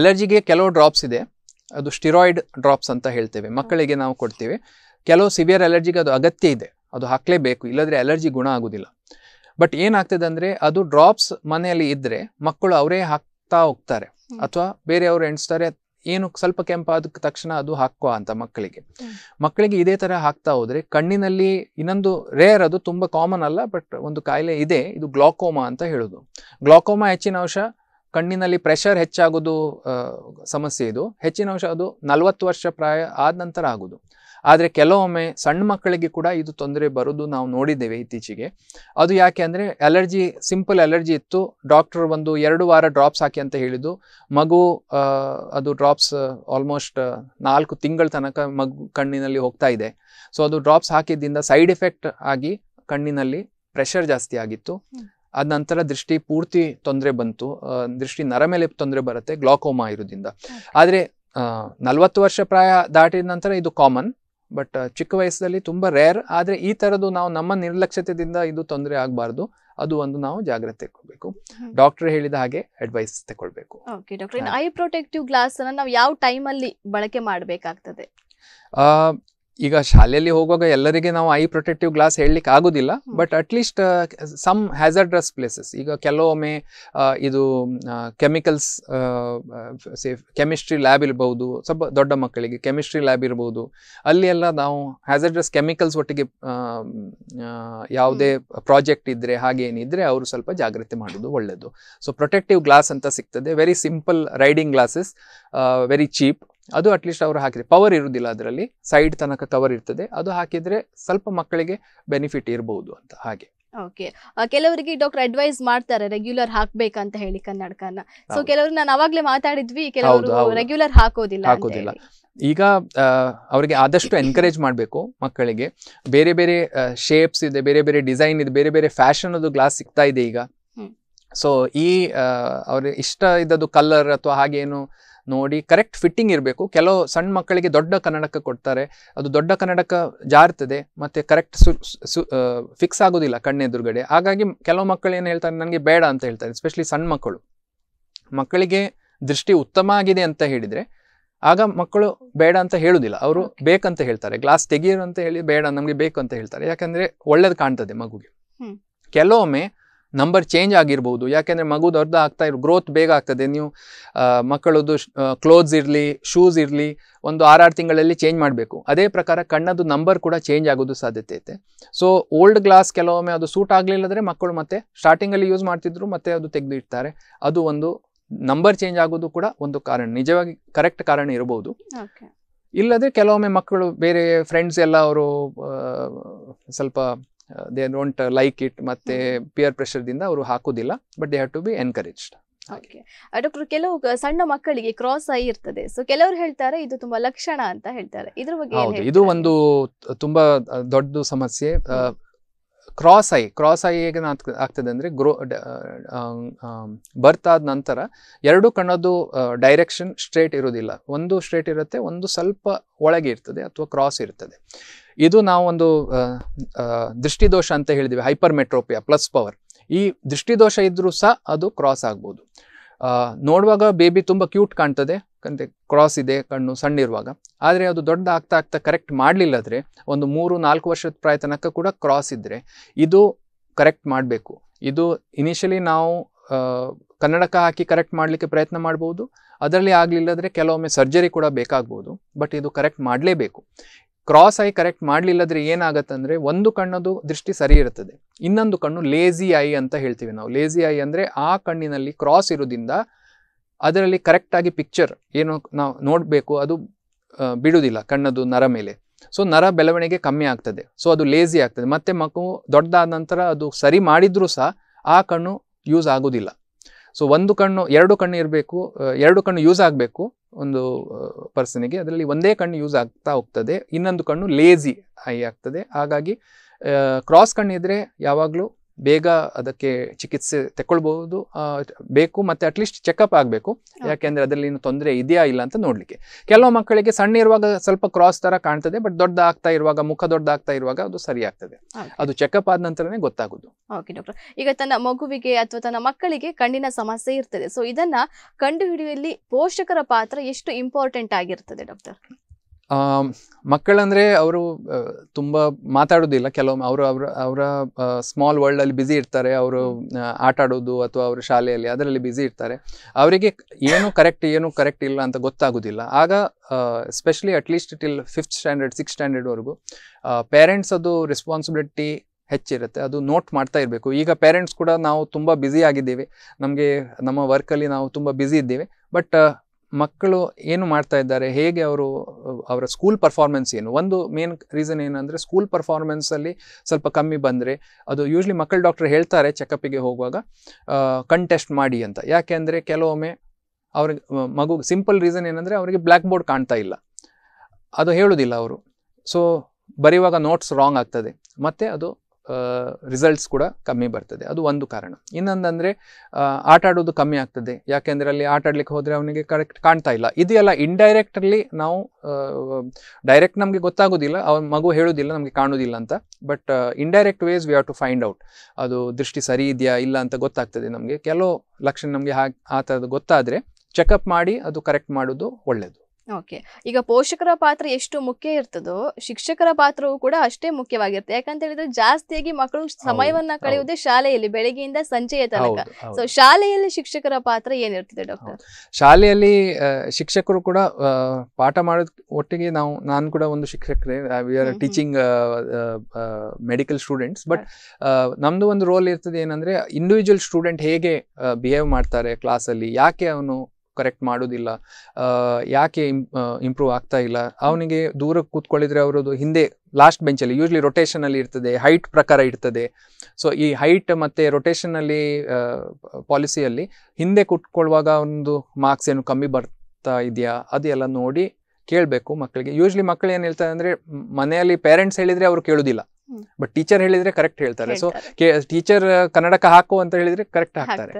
ಅಲರ್ಜಿಗೆ ಕೆಲವು ಡ್ರಾಪ್ಸ್ ಇದೆ ಅದು ಸ್ಟಿರಾಯ್ಡ್ ಡ್ರಾಪ್ಸ್ ಅಂತ ಹೇಳ್ತೇವೆ ಮಕ್ಕಳಿಗೆ ನಾವು ಕೊಡ್ತೇವೆ ಕೆಲವು ಸಿವಿಯರ್ ಅಲರ್ಜಿಗೆ ಅದು ಅಗತ್ಯ ಇದೆ ಅದು ಹಾಕಲೇಬೇಕು ಇಲ್ಲದ್ರೆ ಅಲರ್ಜಿ ಗುಣ ಆಗುದಿಲ್ಲ ಬಟ್ ಏನಾಗ್ತದೆ ಅಂದ್ರೆ ಅದು ಡ್ರಾಪ್ಸ್ ಮನೆಯಲ್ಲಿ ಇದ್ರೆ ಮಕ್ಕಳು ಅವರೇ ಹಾಕ್ತಾ ಹೋಗ್ತಾರೆ ಅಥವಾ ಬೇರೆಯವರು ಎಣಿಸ್ತಾರೆ ಏನು ಸ್ವಲ್ಪ ಕೆಂಪಾದ ತಕ್ಷಣ ಅದು ಹಾಕುವ ಅಂತ ಮಕ್ಕಳಿಗೆ ಮಕ್ಕಳಿಗೆ ಇದೇ ತರ ಹಾಕ್ತಾ ಹೋದ್ರೆ ಕಣ್ಣಿನಲ್ಲಿ ಇನ್ನೊಂದು ರೇರ್ ಅದು ತುಂಬಾ ಕಾಮನ್ ಅಲ್ಲ ಬಟ್ ಒಂದು ಕಾಯಿಲೆ ಇದೆ ಇದು ಗ್ಲಾಕೋಮಾ ಅಂತ ಹೇಳುದು ಗ್ಲಾಕೋಮಾ ಹೆಚ್ಚಿನ ಅಂಶ ಕಣ್ಣಿನಲ್ಲಿ ಪ್ರೆಷರ್ ಹೆಚ್ಚಾಗೋದು ಸಮಸ್ಯೆ ಇದು ಹೆಚ್ಚಿನ ಅಂಶ ಅದು ನಲವತ್ತು ವರ್ಷ ಪ್ರಾಯ ಆದ ನಂತರ ಆಗೋದು ಆದರೆ ಕೆಲವೊಮ್ಮೆ ಸಣ್ಣ ಮಕ್ಕಳಿಗೆ ಕೂಡ ಇದು ತೊಂದರೆ ಬರೋದು ನಾವು ನೋಡಿದ್ದೇವೆ ಇತ್ತೀಚೆಗೆ ಅದು ಯಾಕೆ ಅಂದರೆ ಅಲರ್ಜಿ ಸಿಂಪಲ್ ಅಲರ್ಜಿ ಇತ್ತು ಡಾಕ್ಟರ್ ಒಂದು ಎರಡು ವಾರ ಡ್ರಾಪ್ಸ್ ಹಾಕಿ ಅಂತ ಹೇಳಿದ್ದು ಮಗು ಅದು ಡ್ರಾಪ್ಸ್ ಆಲ್ಮೋಸ್ಟ್ ನಾಲ್ಕು ತಿಂಗಳ ತನಕ ಮಗು ಕಣ್ಣಿನಲ್ಲಿ ಹೋಗ್ತಾ ಇದೆ ಸೊ ಅದು ಡ್ರಾಪ್ಸ್ ಹಾಕಿದ್ದರಿಂದ ಸೈಡ್ ಎಫೆಕ್ಟ್ ಆಗಿ ಕಣ್ಣಿನಲ್ಲಿ ಪ್ರೆಷರ್ ಜಾಸ್ತಿ ಆಗಿತ್ತು ಅದ ನಂತರ ದೃಷ್ಟಿ ಪೂರ್ತಿ ತೊಂದರೆ ಬಂತು ದೃಷ್ಟಿ ನರ ಮೇಲೆ ತೊಂದರೆ ಬರುತ್ತೆ ಗ್ಲಾಕೋಮಾ ಇರೋದ್ರಿಂದ ಆದರೆ ನಲವತ್ತು ವರ್ಷ ಪ್ರಾಯ ದಾಟಿದ ನಂತರ ಇದು ಕಾಮನ್ ಬಟ್ uh, ಚಿಕ್ಕ ವಯಸ್ಸಲ್ಲಿ ತುಂಬ ರೇರ್ ಆದರೆ ಈ ಥರದ್ದು ನಾವು ನಮ್ಮ ನಿರ್ಲಕ್ಷ್ಯತೆಯಿಂದ ಇದು ತೊಂದರೆ ಆಗಬಾರ್ದು ಅದು ಒಂದು ನಾವು ಜಾಗ್ರತೆ ಕೊಡಬೇಕು ಡಾಕ್ಟರ್ ಹೇಳಿದ ಹಾಗೆ ಅಡ್ವೈಸ್ ತಗೊಳ್ಬೇಕು okay doctor eye protective glass ನಾವು ಯಾವ ಟೈಮಲ್ಲಿ ಬಳಕೆ ಮಾಡಬೇಕಾಗ್ತದೆ ಈಗ ಶಾಲೆಯಲ್ಲಿ ಹೋಗುವಾಗ ಎಲ್ಲರಿಗೆ ನಾವು ಐ ಪ್ರೊಟೆಕ್ಟಿವ್ ಗ್ಲಾಸ್ ಹೇಳಲಿಕ್ಕೆ ಆಗೋದಿಲ್ಲ but at least some hazardous places ಈಗ ಕೆಲವೊಮ್ಮೆ ಇದು ಕೆಮಿಕಲ್ಸ್ ಸೇಫ್ ಕೆಮಿಸ್ಟ್ರಿ ಲ್ಯಾಬ್ ಇರ್ಬೋದು ಸ್ವಲ್ಪ ದೊಡ್ಡ ಮಕ್ಕಳಿಗೆ ಕೆಮಿಸ್ಟ್ರಿ ಲ್ಯಾಬ್ ಇರ್ಬೋದು ಅಲ್ಲಿ ಎಲ್ಲ ನಾವು ಹ್ಯಾಸರ್ಡಸ್ ಕೆಮಿಕಲ್ಸ್ ಒಟ್ಟಿಗೆ ಯಾವುದೇ ಪ್ರಾಜೆಕ್ಟ್ ಇದ್ದರೆ ಹಾಗೇನಿದ್ರೆ ಅವರು ಸ್ವಲ್ಪ ಜಾಗೃತಿ ಮಾಡೋದು ಒಳ್ಳೆಯದು ಸೊ ಪ್ರೊಟೆಕ್ಟಿವ್ ಗ್ಲಾಸ್ ಅಂತ ಸಿಗ್ತದೆ very simple riding glasses very cheap ಅದು ಅಟ್ಲೀಸ್ಟ್ ಅವರು ಹಾಕಿದ್ರೆ ಪವರ್ ಇರುವುದಿಲ್ಲ ಅದರಲ್ಲಿ ಸೈಡ್ ತನಕ ಕವರ್ ಇರ್ತದೆ ಅದು ಹಾಕಿದ್ರೆ ಸ್ವಲ್ಪ ಮಕ್ಕಳಿಗೆ ಬೆನಿಫಿಟ್ ಇರಬಹುದು ಅಂತ ಹಾಗೆ ಓಕೆ ಕೆಲವರಿಗೆ ಡಾಕ್ಟರ್ ಅಡ್ವೈಸ್ ಮಾಡ್ತಾರೆ ರೆಗ್ಯುಲರ್ ಹಾಕ್ಬೇಕಂತ ಹೇಳಿ ಕನ್ನಡಕನ್ನ ಸೊ ಕೆಲವರು ನಾನು ಅವಾಗಲೇ ಮಾತಾಡಿದ್ವಿ ಕೆಲವರು ರೆಗ್ಯುಲರ್ ಹಾಕೋದಿಲ್ಲ ಹಾಕೋದಿಲ್ಲ ಈಗ ಅವರಿಗೆ ಆದಷ್ಟು ಎನ್ಕರೇಜ್ ಮಾಡಬೇಕು ಮಕ್ಕಳಿಗೆ ಬೇರೆ ಬೇರೆ ಶೇಪ್ಸ್ ಇದೆ ಬೇರೆ ಬೇರೆ ಡಿಸೈನ್ ಇದೆ ಬೇರೆ ಬೇರೆ ಫ್ಯಾಷನ್ ಅದು ಗ್ಲಾಸ್ ಸಿಗ್ತಾ ಇದೆ ಈಗ ಸೊ ಈ ಅವ್ರ ಇಷ್ಟ ಇದ್ದದ್ದು ಕಲರ್ ಅಥವಾ ಹಾಗೇನು ನೋಡಿ ಕರೆಕ್ಟ್ ಫಿಟ್ಟಿಂಗ್ ಇರಬೇಕು ಕೆಲವು ಸಣ್ಣ ಮಕ್ಕಳಿಗೆ ದೊಡ್ಡ ಕನ್ನಡಕ ಕೊಡ್ತಾರೆ ಅದು ದೊಡ್ಡ ಕನ್ನಡಕ ಜಾರ್ತದೆ ಮತ್ತು ಕರೆಕ್ಟ್ ಸು ಸು ಫಿಕ್ಸ್ ಆಗೋದಿಲ್ಲ ಕಣ್ಣೆದುರುಗಡೆ ಹಾಗಾಗಿ ಕೆಲವು ಮಕ್ಕಳು ಏನು ಹೇಳ್ತಾರೆ ನನಗೆ ಬೇಡ ಅಂತ ಹೇಳ್ತಾರೆ ಎಸ್ಪೆಷಲಿ ಸಣ್ಣ ಮಕ್ಕಳು ಮಕ್ಕಳಿಗೆ ದೃಷ್ಟಿ ಉತ್ತಮ ಆಗಿದೆ ಅಂತ ಹೇಳಿದರೆ ಆಗ ಮಕ್ಕಳು ಬೇಡ ಅಂತ ಹೇಳುವುದಿಲ್ಲ ಅವರು ಬೇಕಂತ ಹೇಳ್ತಾರೆ ಗ್ಲಾಸ್ ತೆಗೀರು ಅಂತ ಹೇಳಿ ಬೇಡ ನಮಗೆ ಬೇಕು ಅಂತ ಹೇಳ್ತಾರೆ ಯಾಕಂದರೆ ಒಳ್ಳೇದು ಕಾಣ್ತದೆ ಮಗುಗೆ ಕೆಲವೊಮ್ಮೆ ನಂಬರ್ ಚೇಂಜ್ ಆಗಿರ್ಬೋದು ಯಾಕೆಂದರೆ ಮಗು ದೊಡ್ಡ ಆಗ್ತಾ ಇರೋ ಗ್ರೋತ್ ಬೇಗ ಆಗ್ತದೆ ನೀವು ಮಕ್ಕಳದ್ದು ಕ್ಲೋತ್ಸ್ ಇರಲಿ ಶೂಸ್ ಇರಲಿ ಒಂದು ಆರಾರು ತಿಂಗಳಲ್ಲಿ ಚೇಂಜ್ ಮಾಡಬೇಕು ಅದೇ ಪ್ರಕಾರ ಕಣ್ಣದು ನಂಬರ್ ಕೂಡ ಚೇಂಜ್ ಆಗೋದು ಸಾಧ್ಯತೆ ಇದೆ ಸೊ ಓಲ್ಡ್ ಗ್ಲಾಸ್ ಕೆಲವೊಮ್ಮೆ ಅದು ಸೂಟ್ ಆಗಲಿಲ್ಲದ್ರೆ ಮಕ್ಕಳು ಮತ್ತೆ ಸ್ಟಾರ್ಟಿಂಗಲ್ಲಿ ಯೂಸ್ ಮಾಡ್ತಿದ್ರು ಮತ್ತೆ ಅದು ತೆಗೆದು ಇಡ್ತಾರೆ ಅದು ಒಂದು ನಂಬರ್ ಚೇಂಜ್ ಆಗೋದು ಕೂಡ ಒಂದು ಕಾರಣ ನಿಜವಾಗಿ ಕರೆಕ್ಟ್ ಕಾರಣ ಇರಬಹುದು ಇಲ್ಲದೆ ಕೆಲವೊಮ್ಮೆ ಮಕ್ಕಳು ಬೇರೆ ಫ್ರೆಂಡ್ಸ್ ಎಲ್ಲ ಅವರು ಸ್ವಲ್ಪ ದೇ ಡೋಂಟ್ ಲೈಕ್ ಇಟ್ ಮತ್ತೆ ಪಿಯರ್ ಪ್ರೆಷರ್ದಿಂದ ಅವರು ಹಾಕುದಿಲ್ಲ but they have to be encouraged okay doctor ಕೆಲವು ಸಣ್ಣ ಮಕ್ಕಳಿಗೆ ಕ್ರಾಸ್ ಐ ಇರ್ತದೆ ಸೊ ಕೆಲವರು ಹೇಳ್ತಾರೆ ಇದು ತುಂಬಾ ಲಕ್ಷಣ ಅಂತ ಹೇಳ್ತಾರೆ ಇದ್ರ ಬಗ್ಗೆ ಇದು ಒಂದು ತುಂಬಾ ದೊಡ್ಡ ಸಮಸ್ಯೆ ಕ್ರಾಸ್ ಐ ಕ್ರಾಸ್ ಐ ಹೇಗೆ ಆಗ್ತದೆ ಅಂದರೆ ಗ್ರೋ ಬರ್ತ್ ಆದ ನಂತರ ಎರಡು ಕಣ್ಣದು ಡೈರೆಕ್ಷನ್ ಸ್ಟ್ರೇಟ್ ಇರೋದಿಲ್ಲ ಒಂದು ಸ್ಟ್ರೇಟ್ ಇರುತ್ತೆ ಒಂದು ಸ್ವಲ್ಪ ಒಳಗೆ ಇರ್ತದೆ ಅಥವಾ ಕ್ರಾಸ್ ಇರ್ತದೆ ಇದು ನಾವೊಂದು ದೃಷ್ಟಿದೋಷ ಅಂತ ಹೇಳಿದ್ವಿ ಹೈಪರ್ ಮೆಟ್ರೋಪಿಯಾ ಪ್ಲಸ್ ಪವರ್ ಈ ದೃಷ್ಟಿದೋಷ ಇದ್ದರೂ ಸಹ ಅದು ಕ್ರಾಸ್ ಆಗ್ಬೋದು ನೋಡುವಾಗ ಬೇಬಿ ತುಂಬ ಕ್ಯೂಟ್ ಕಾಣ್ತದೆ ಕಂತೆ ಕ್ರಾಸ್ ಇದೆ ಕಣ್ಣು ಸಣ್ಣ ಇರುವಾಗ ಆದರೆ ಅದು ದೊಡ್ಡ ಆಗ್ತಾ ಆಗ್ತಾ ಕರೆಕ್ಟ್ ಮಾಡಲಿಲ್ಲದ್ರೆ ಒಂದು ಮೂರು ನಾಲ್ಕು ವರ್ಷದ ಪ್ರಾಯ ತನಕ ಕೂಡ ಕ್ರಾಸ್ ಇದ್ದರೆ ಇದು ಕರೆಕ್ಟ್ ಮಾಡಬೇಕು ಇದು ಇನಿಷಿಯಲಿ ನಾವು ಕನ್ನಡಕ ಹಾಕಿ ಕರೆಕ್ಟ್ ಮಾಡಲಿಕ್ಕೆ ಪ್ರಯತ್ನ ಮಾಡ್ಬೋದು ಅದರಲ್ಲಿ ಆಗಲಿಲ್ಲದ್ರೆ ಕೆಲವೊಮ್ಮೆ ಸರ್ಜರಿ ಕೂಡ ಬೇಕಾಗ್ಬೋದು ಬಟ್ ಇದು ಕರೆಕ್ಟ್ ಮಾಡಲೇಬೇಕು ಕ್ರಾಸ್ ಐ ಕರೆಕ್ಟ್ ಮಾಡಲಿಲ್ಲದ್ರೆ ಏನಾಗತ್ತಂದರೆ ಒಂದು ಕಣ್ಣದು ದೃಷ್ಟಿ ಸರಿ ಇರುತ್ತದೆ ಇನ್ನೊಂದು ಕಣ್ಣು ಲೇಜಿ ಐ ಅಂತ ಹೇಳ್ತೀವಿ ನಾವು ಲೇಜಿ ಐ ಅಂದರೆ ಆ ಕಣ್ಣಿನಲ್ಲಿ ಕ್ರಾಸ್ ಇರೋದ್ರಿಂದ ಅದರಲ್ಲಿ ಕರೆಕ್ಟಾಗಿ ಪಿಕ್ಚರ್ ಏನು ನಾವು ನೋಡಬೇಕು ಅದು ಬಿಡುವುದಿಲ್ಲ ಕಣ್ಣದು ನರ ಮೇಲೆ ಸೊ ನರ ಬೆಳವಣಿಗೆ ಕಮ್ಮಿ ಆಗ್ತದೆ ಸೊ ಅದು ಲೇಜಿ ಆಗ್ತದೆ ಮತ್ತೆ ಮಗು ದೊಡ್ಡದಾದ ನಂತರ ಅದು ಸರಿ ಮಾಡಿದರೂ ಸಹ ಆ ಕಣ್ಣು ಯೂಸ್ ಆಗೋದಿಲ್ಲ ಸೊ ಒಂದು ಕಣ್ಣು ಎರಡು ಕಣ್ಣು ಇರಬೇಕು ಎರಡು ಕಣ್ಣು ಯೂಸ್ ಆಗಬೇಕು ಒಂದು ಪರ್ಸನಿಗೆ ಅದರಲ್ಲಿ ಒಂದೇ ಕಣ್ಣು ಯೂಸ್ ಆಗ್ತಾ ಹೋಗ್ತದೆ ಇನ್ನೊಂದು ಕಣ್ಣು ಲೇಜಿ ಆಗಿ ಆಗ್ತದೆ ಹಾಗಾಗಿ ಕ್ರಾಸ್ ಕಣ್ಣಿದ್ರೆ ಯಾವಾಗಲೂ ಬೇಗ ಅದಕ್ಕೆ ಚಿಕಿತ್ಸೆ ತಗೊಳ್ಬಹುದು ಬೇಕು ಮತ್ತೆ ಅಟ್ಲೀಸ್ಟ್ ಚೆಕಪ್ ಆಗಬೇಕು ಯಾಕೆಂದ್ರೆ ಅದರಲ್ಲಿ ತೊಂದರೆ ಇದೆಯಾ ಇಲ್ಲ ಅಂತ ನೋಡಲಿಕ್ಕೆ ಕೆಲವು ಮಕ್ಕಳಿಗೆ ಸಣ್ಣ ಇರುವಾಗ ಸ್ವಲ್ಪ ಕ್ರಾಸ್ ತರ ಕಾಣ್ತದೆ ಬಟ್ ದೊಡ್ಡ ಆಗ್ತಾ ಇರುವಾಗ ಮುಖ ದೊಡ್ಡ ಆಗ್ತಾ ಇರುವಾಗ ಅದು ಸರಿ ಆಗ್ತದೆ ಅದು ಚೆಕಪ್ ಆದ ನಂತರನೇ ಗೊತ್ತಾಗುದು ಓಕೆ ಡಾಕ್ಟರ್ ಈಗ ತನ್ನ ಮಗುವಿಗೆ ಅಥವಾ ತನ್ನ ಮಕ್ಕಳಿಗೆ ಕಣ್ಣಿನ ಸಮಸ್ಯೆ ಇರ್ತದೆ ಸೊ ಇದನ್ನ ಕಂಡುಹಿಡಿಯುವಲ್ಲಿ ಪೋಷಕರ ಪಾತ್ರ ಎಷ್ಟು ಇಂಪಾರ್ಟೆಂಟ್ ಆಗಿರ್ತದೆ ಡಾಕ್ಟರ್ ಮಕ್ಕಳಂದರೆ ಅವರು ತುಂಬ ಮಾತಾಡೋದಿಲ್ಲ ಕೆಲವೊಮ್ಮೆ ಅವರು ಅವರ ಅವರ ಸ್ಮಾಲ್ ವರ್ಲ್ಡಲ್ಲಿ ಬ್ಯುಸಿ ಇರ್ತಾರೆ ಅವರು ಆಟ ಆಡೋದು ಅಥವಾ ಅವರು ಶಾಲೆಯಲ್ಲಿ ಅದರಲ್ಲಿ ಬ್ಯುಸಿ ಇರ್ತಾರೆ ಅವರಿಗೆ ಏನು ಕರೆಕ್ಟ್ ಏನು ಕರೆಕ್ಟ್ ಇಲ್ಲ ಅಂತ ಗೊತ್ತಾಗೋದಿಲ್ಲ ಆಗ especially at least till fifth standard six ಸ್ಟ್ಯಾಂಡರ್ಡ್ವರೆಗೂ ಪೇರೆಂಟ್ಸ್ ಅದು ರೆಸ್ಪಾನ್ಸಿಬಿಲಿಟಿ ಹೆಚ್ಚಿರುತ್ತೆ ಅದು ನೋಟ್ ಮಾಡ್ತಾ ಇರಬೇಕು ಈಗ ಪೇರೆಂಟ್ಸ್ ಕೂಡ ನಾವು ತುಂಬ ಬ್ಯುಸಿ ಆಗಿದ್ದೀವಿ ನಮಗೆ ನಮ್ಮ ವರ್ಕಲ್ಲಿ ನಾವು ತುಂಬ ಬ್ಯುಸಿ ಇದ್ದೀವಿ ಬಟ್ ಮಕ್ಕಳು ಏನು ಮಾಡ್ತಾ ಇದ್ದಾರೆ ಹೇಗೆ ಅವರು ಅವರ ಸ್ಕೂಲ್ ಪರ್ಫಾರ್ಮೆನ್ಸ್ ಏನು ಒಂದು ಮೇನ್ ರೀಸನ್ ಏನಂದರೆ ಸ್ಕೂಲ್ ಪರ್ಫಾರ್ಮೆನ್ಸಲ್ಲಿ ಸ್ವಲ್ಪ ಕಮ್ಮಿ ಬಂದರೆ ಅದು ಯೂಶ್ವಲಿ ಮಕ್ಕಳು ಡಾಕ್ಟ್ರ್ ಹೇಳ್ತಾರೆ ಚೆಕಪ್ಪಿಗೆ ಹೋಗುವಾಗ ಕಂಟೆಸ್ಟ್ ಮಾಡಿ ಅಂತ ಅಂದರೆ ಕೆಲವೊಮ್ಮೆ ಅವ್ರಿಗೆ ಮಗು ಸಿಂಪಲ್ ರೀಸನ್ ಏನಂದರೆ ಅವರಿಗೆ ಬ್ಲ್ಯಾಕ್ ಬೋರ್ಡ್ ಕಾಣ್ತಾ ಇಲ್ಲ ಅದು ಹೇಳೋದಿಲ್ಲ ಅವರು ಸೊ ಬರೆಯುವಾಗ ನೋಟ್ಸ್ ರಾಂಗ್ ಆಗ್ತದೆ ಮತ್ತು ಅದು ರಿಸಲ್ಟ್ಸ್ ಕೂಡ ಕಮ್ಮಿ ಬರ್ತದೆ ಅದು ಒಂದು ಕಾರಣ ಇನ್ನೊಂದಂದರೆ ಆಟ ಆಡೋದು ಕಮ್ಮಿ ಆಗ್ತದೆ ಯಾಕೆಂದರೆ ಅಲ್ಲಿ ಆಟ ಆಡಲಿಕ್ಕೆ ಹೋದರೆ ಅವನಿಗೆ ಕರೆಕ್ಟ್ ಕಾಣ್ತಾ ಇಲ್ಲ ಇದೆಲ್ಲ ಇಂಡೈರೆಕ್ಟ್ಲಿ ನಾವು ಡೈರೆಕ್ಟ್ ನಮಗೆ ಗೊತ್ತಾಗೋದಿಲ್ಲ ಅವನ ಮಗು ಹೇಳೋದಿಲ್ಲ ನಮಗೆ ಕಾಣೋದಿಲ್ಲ ಅಂತ but indirect ways we have to find out ಅದು ದೃಷ್ಟಿ ಸರಿ ಇದೆಯಾ ಇಲ್ಲ ಅಂತ ಗೊತ್ತಾಗ್ತದೆ ನಮಗೆ ಕೆಲವು ಲಕ್ಷಣ ನಮಗೆ ಹಾಗೆ ಆ ಥರದ್ದು ಗೊತ್ತಾದರೆ ಚೆಕಪ್ ಮಾಡಿ ಅದು ಕರೆಕ್ಟ್ ಮಾಡೋದು ಒಳ್ಳೆಯದು ಓಕೆ ಈಗ ಪೋಷಕರ ಪಾತ್ರ ಎಷ್ಟು ಮುಖ್ಯ ಇರ್ತದೋ ಶಿಕ್ಷಕರ ಪಾತ್ರವೂ ಕೂಡ ಅಷ್ಟೇ ಮುಖ್ಯವಾಗಿರುತ್ತೆ ಯಾಕಂತ ಹೇಳಿದ್ರೆ ಜಾಸ್ತಿಯಾಗಿ ಮಕ್ಕಳು ಸಮಯವನ್ನ ಕಳೆಯುವುದೇ ಶಾಲೆಯಲ್ಲಿ ಬೆಳಗ್ಗೆಯಿಂದ ಸಂಜೆಯ ತನಕ ಸೊ ಶಾಲೆಯಲ್ಲಿ ಶಿಕ್ಷಕರ ಪಾತ್ರ ಏನಿರ್ತದೆ ಡಾಕ್ಟರ್ ಶಾಲೆಯಲ್ಲಿ ಶಿಕ್ಷಕರು ಕೂಡ ಪಾಠ ಮಾಡೋದ್ ಒಟ್ಟಿಗೆ ನಾವು ನಾನು ಕೂಡ ಒಂದು ಶಿಕ್ಷಕರೇ are teaching medical students but ನಮ್ದು ಒಂದು ರೋಲ್ ಇರ್ತದೆ ಏನಂದ್ರೆ ಇಂಡಿವಿಜುವಲ್ ಸ್ಟೂಡೆಂಟ್ ಹೇಗೆ ಬಿಹೇವ್ ಮಾಡ್ತಾರೆ ಕ್ಲಾಸಲ್ಲಿ ಯಾಕೆ ಅವನು ಕರೆಕ್ಟ್ ಮಾಡೋದಿಲ್ಲ ಯಾಕೆ ಇಂಪ್ರೂವ್ ಆಗ್ತಾ ಇಲ್ಲ ಅವನಿಗೆ ದೂರ ಕೂತ್ಕೊಳ್ಳಿದ್ರೆ ಅವರದು ಹಿಂದೆ ಲಾಸ್ಟ್ ಬೆಂಚಲ್ಲಿ ಯೂಶ್ಲಿ ರೊಟೇಷನಲ್ಲಿ ಇರ್ತದೆ ಹೈಟ್ ಪ್ರಕಾರ ಇರ್ತದೆ ಸೊ ಈ ಹೈಟ್ ಮತ್ತು ರೊಟೇಷನಲ್ಲಿ ಪಾಲಿಸಿಯಲ್ಲಿ ಹಿಂದೆ ಕೂತ್ಕೊಳ್ಳುವಾಗ ಒಂದು ಮಾರ್ಕ್ಸ್ ಏನು ಕಮ್ಮಿ ಬರ್ತಾ ಇದೆಯಾ ಅದೆಲ್ಲ ನೋಡಿ ಕೇಳಬೇಕು ಮಕ್ಕಳಿಗೆ ಯೂಶ್ಲಿ ಮಕ್ಕಳು ಏನು ಹೇಳ್ತಾರೆ ಅಂದರೆ ಮನೆಯಲ್ಲಿ ಪೇರೆಂಟ್ಸ್ ಹೇಳಿದರೆ ಅವರು ಕೇಳೋದಿಲ್ಲ ಬಟ್ ಟೀಚರ್ ಹೇಳಿದ್ರೆ ಕರೆಕ್ಟ್ ಹೇಳ್ತಾರೆ ಸೊ ಟೀಚರ್ ಕನ್ನಡಕ್ಕೆ ಹಾಕು ಅಂತ ಹೇಳಿದ್ರೆ ಕರೆಕ್ಟ್ ಹಾಕ್ತಾರೆ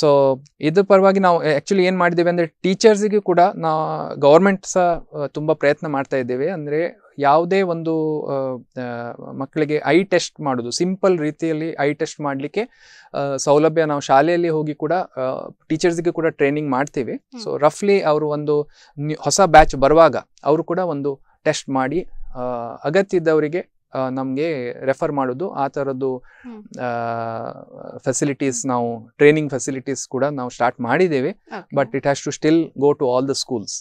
ಸೊ ಇದ್ರ ಪರವಾಗಿ ನಾವು ಆಕ್ಚುಲಿ ಏನ್ ಮಾಡಿದ್ದೇವೆ ಅಂದ್ರೆ ಟೀಚರ್ಸ್ಗೂ ಕೂಡ ನಾವು ಗೌರ್ಮೆಂಟ್ ಸಹ ತುಂಬಾ ಪ್ರಯತ್ನ ಮಾಡ್ತಾ ಇದ್ದೇವೆ ಅಂದ್ರೆ ಯಾವುದೇ ಒಂದು ಮಕ್ಕಳಿಗೆ ಐ ಟೆಸ್ಟ್ ಮಾಡೋದು ಸಿಂಪಲ್ ರೀತಿಯಲ್ಲಿ ಐ ಟೆಸ್ಟ್ ಮಾಡಲಿಕ್ಕೆ ಸೌಲಭ್ಯ ನಾವು ಶಾಲೆಯಲ್ಲಿ ಹೋಗಿ ಕೂಡ ಟೀಚರ್ಸ್ಗೆ ಕೂಡ ಟ್ರೈನಿಂಗ್ ಮಾಡ್ತೀವಿ ಸೊ ರಫ್ಲಿ ಅವರು ಒಂದು ಹೊಸ ಬ್ಯಾಚ್ ಬರುವಾಗ ಅವರು ಕೂಡ ಒಂದು ಟೆಸ್ಟ್ ಮಾಡಿ ಅಗತ್ಯ ಇದ್ದವರಿಗೆ ನಮಗೆ ರೆಫರ್ ಮಾಡೋದು ಆ ಥರದ್ದು ಫೆಸಿಲಿಟೀಸ್ ನಾವು ಟ್ರೈನಿಂಗ್ ಫೆಸಿಲಿಟೀಸ್ ಕೂಡ ನಾವು ಸ್ಟಾರ್ಟ್ ಮಾಡಿದ್ದೇವೆ but it has to still go to all the schools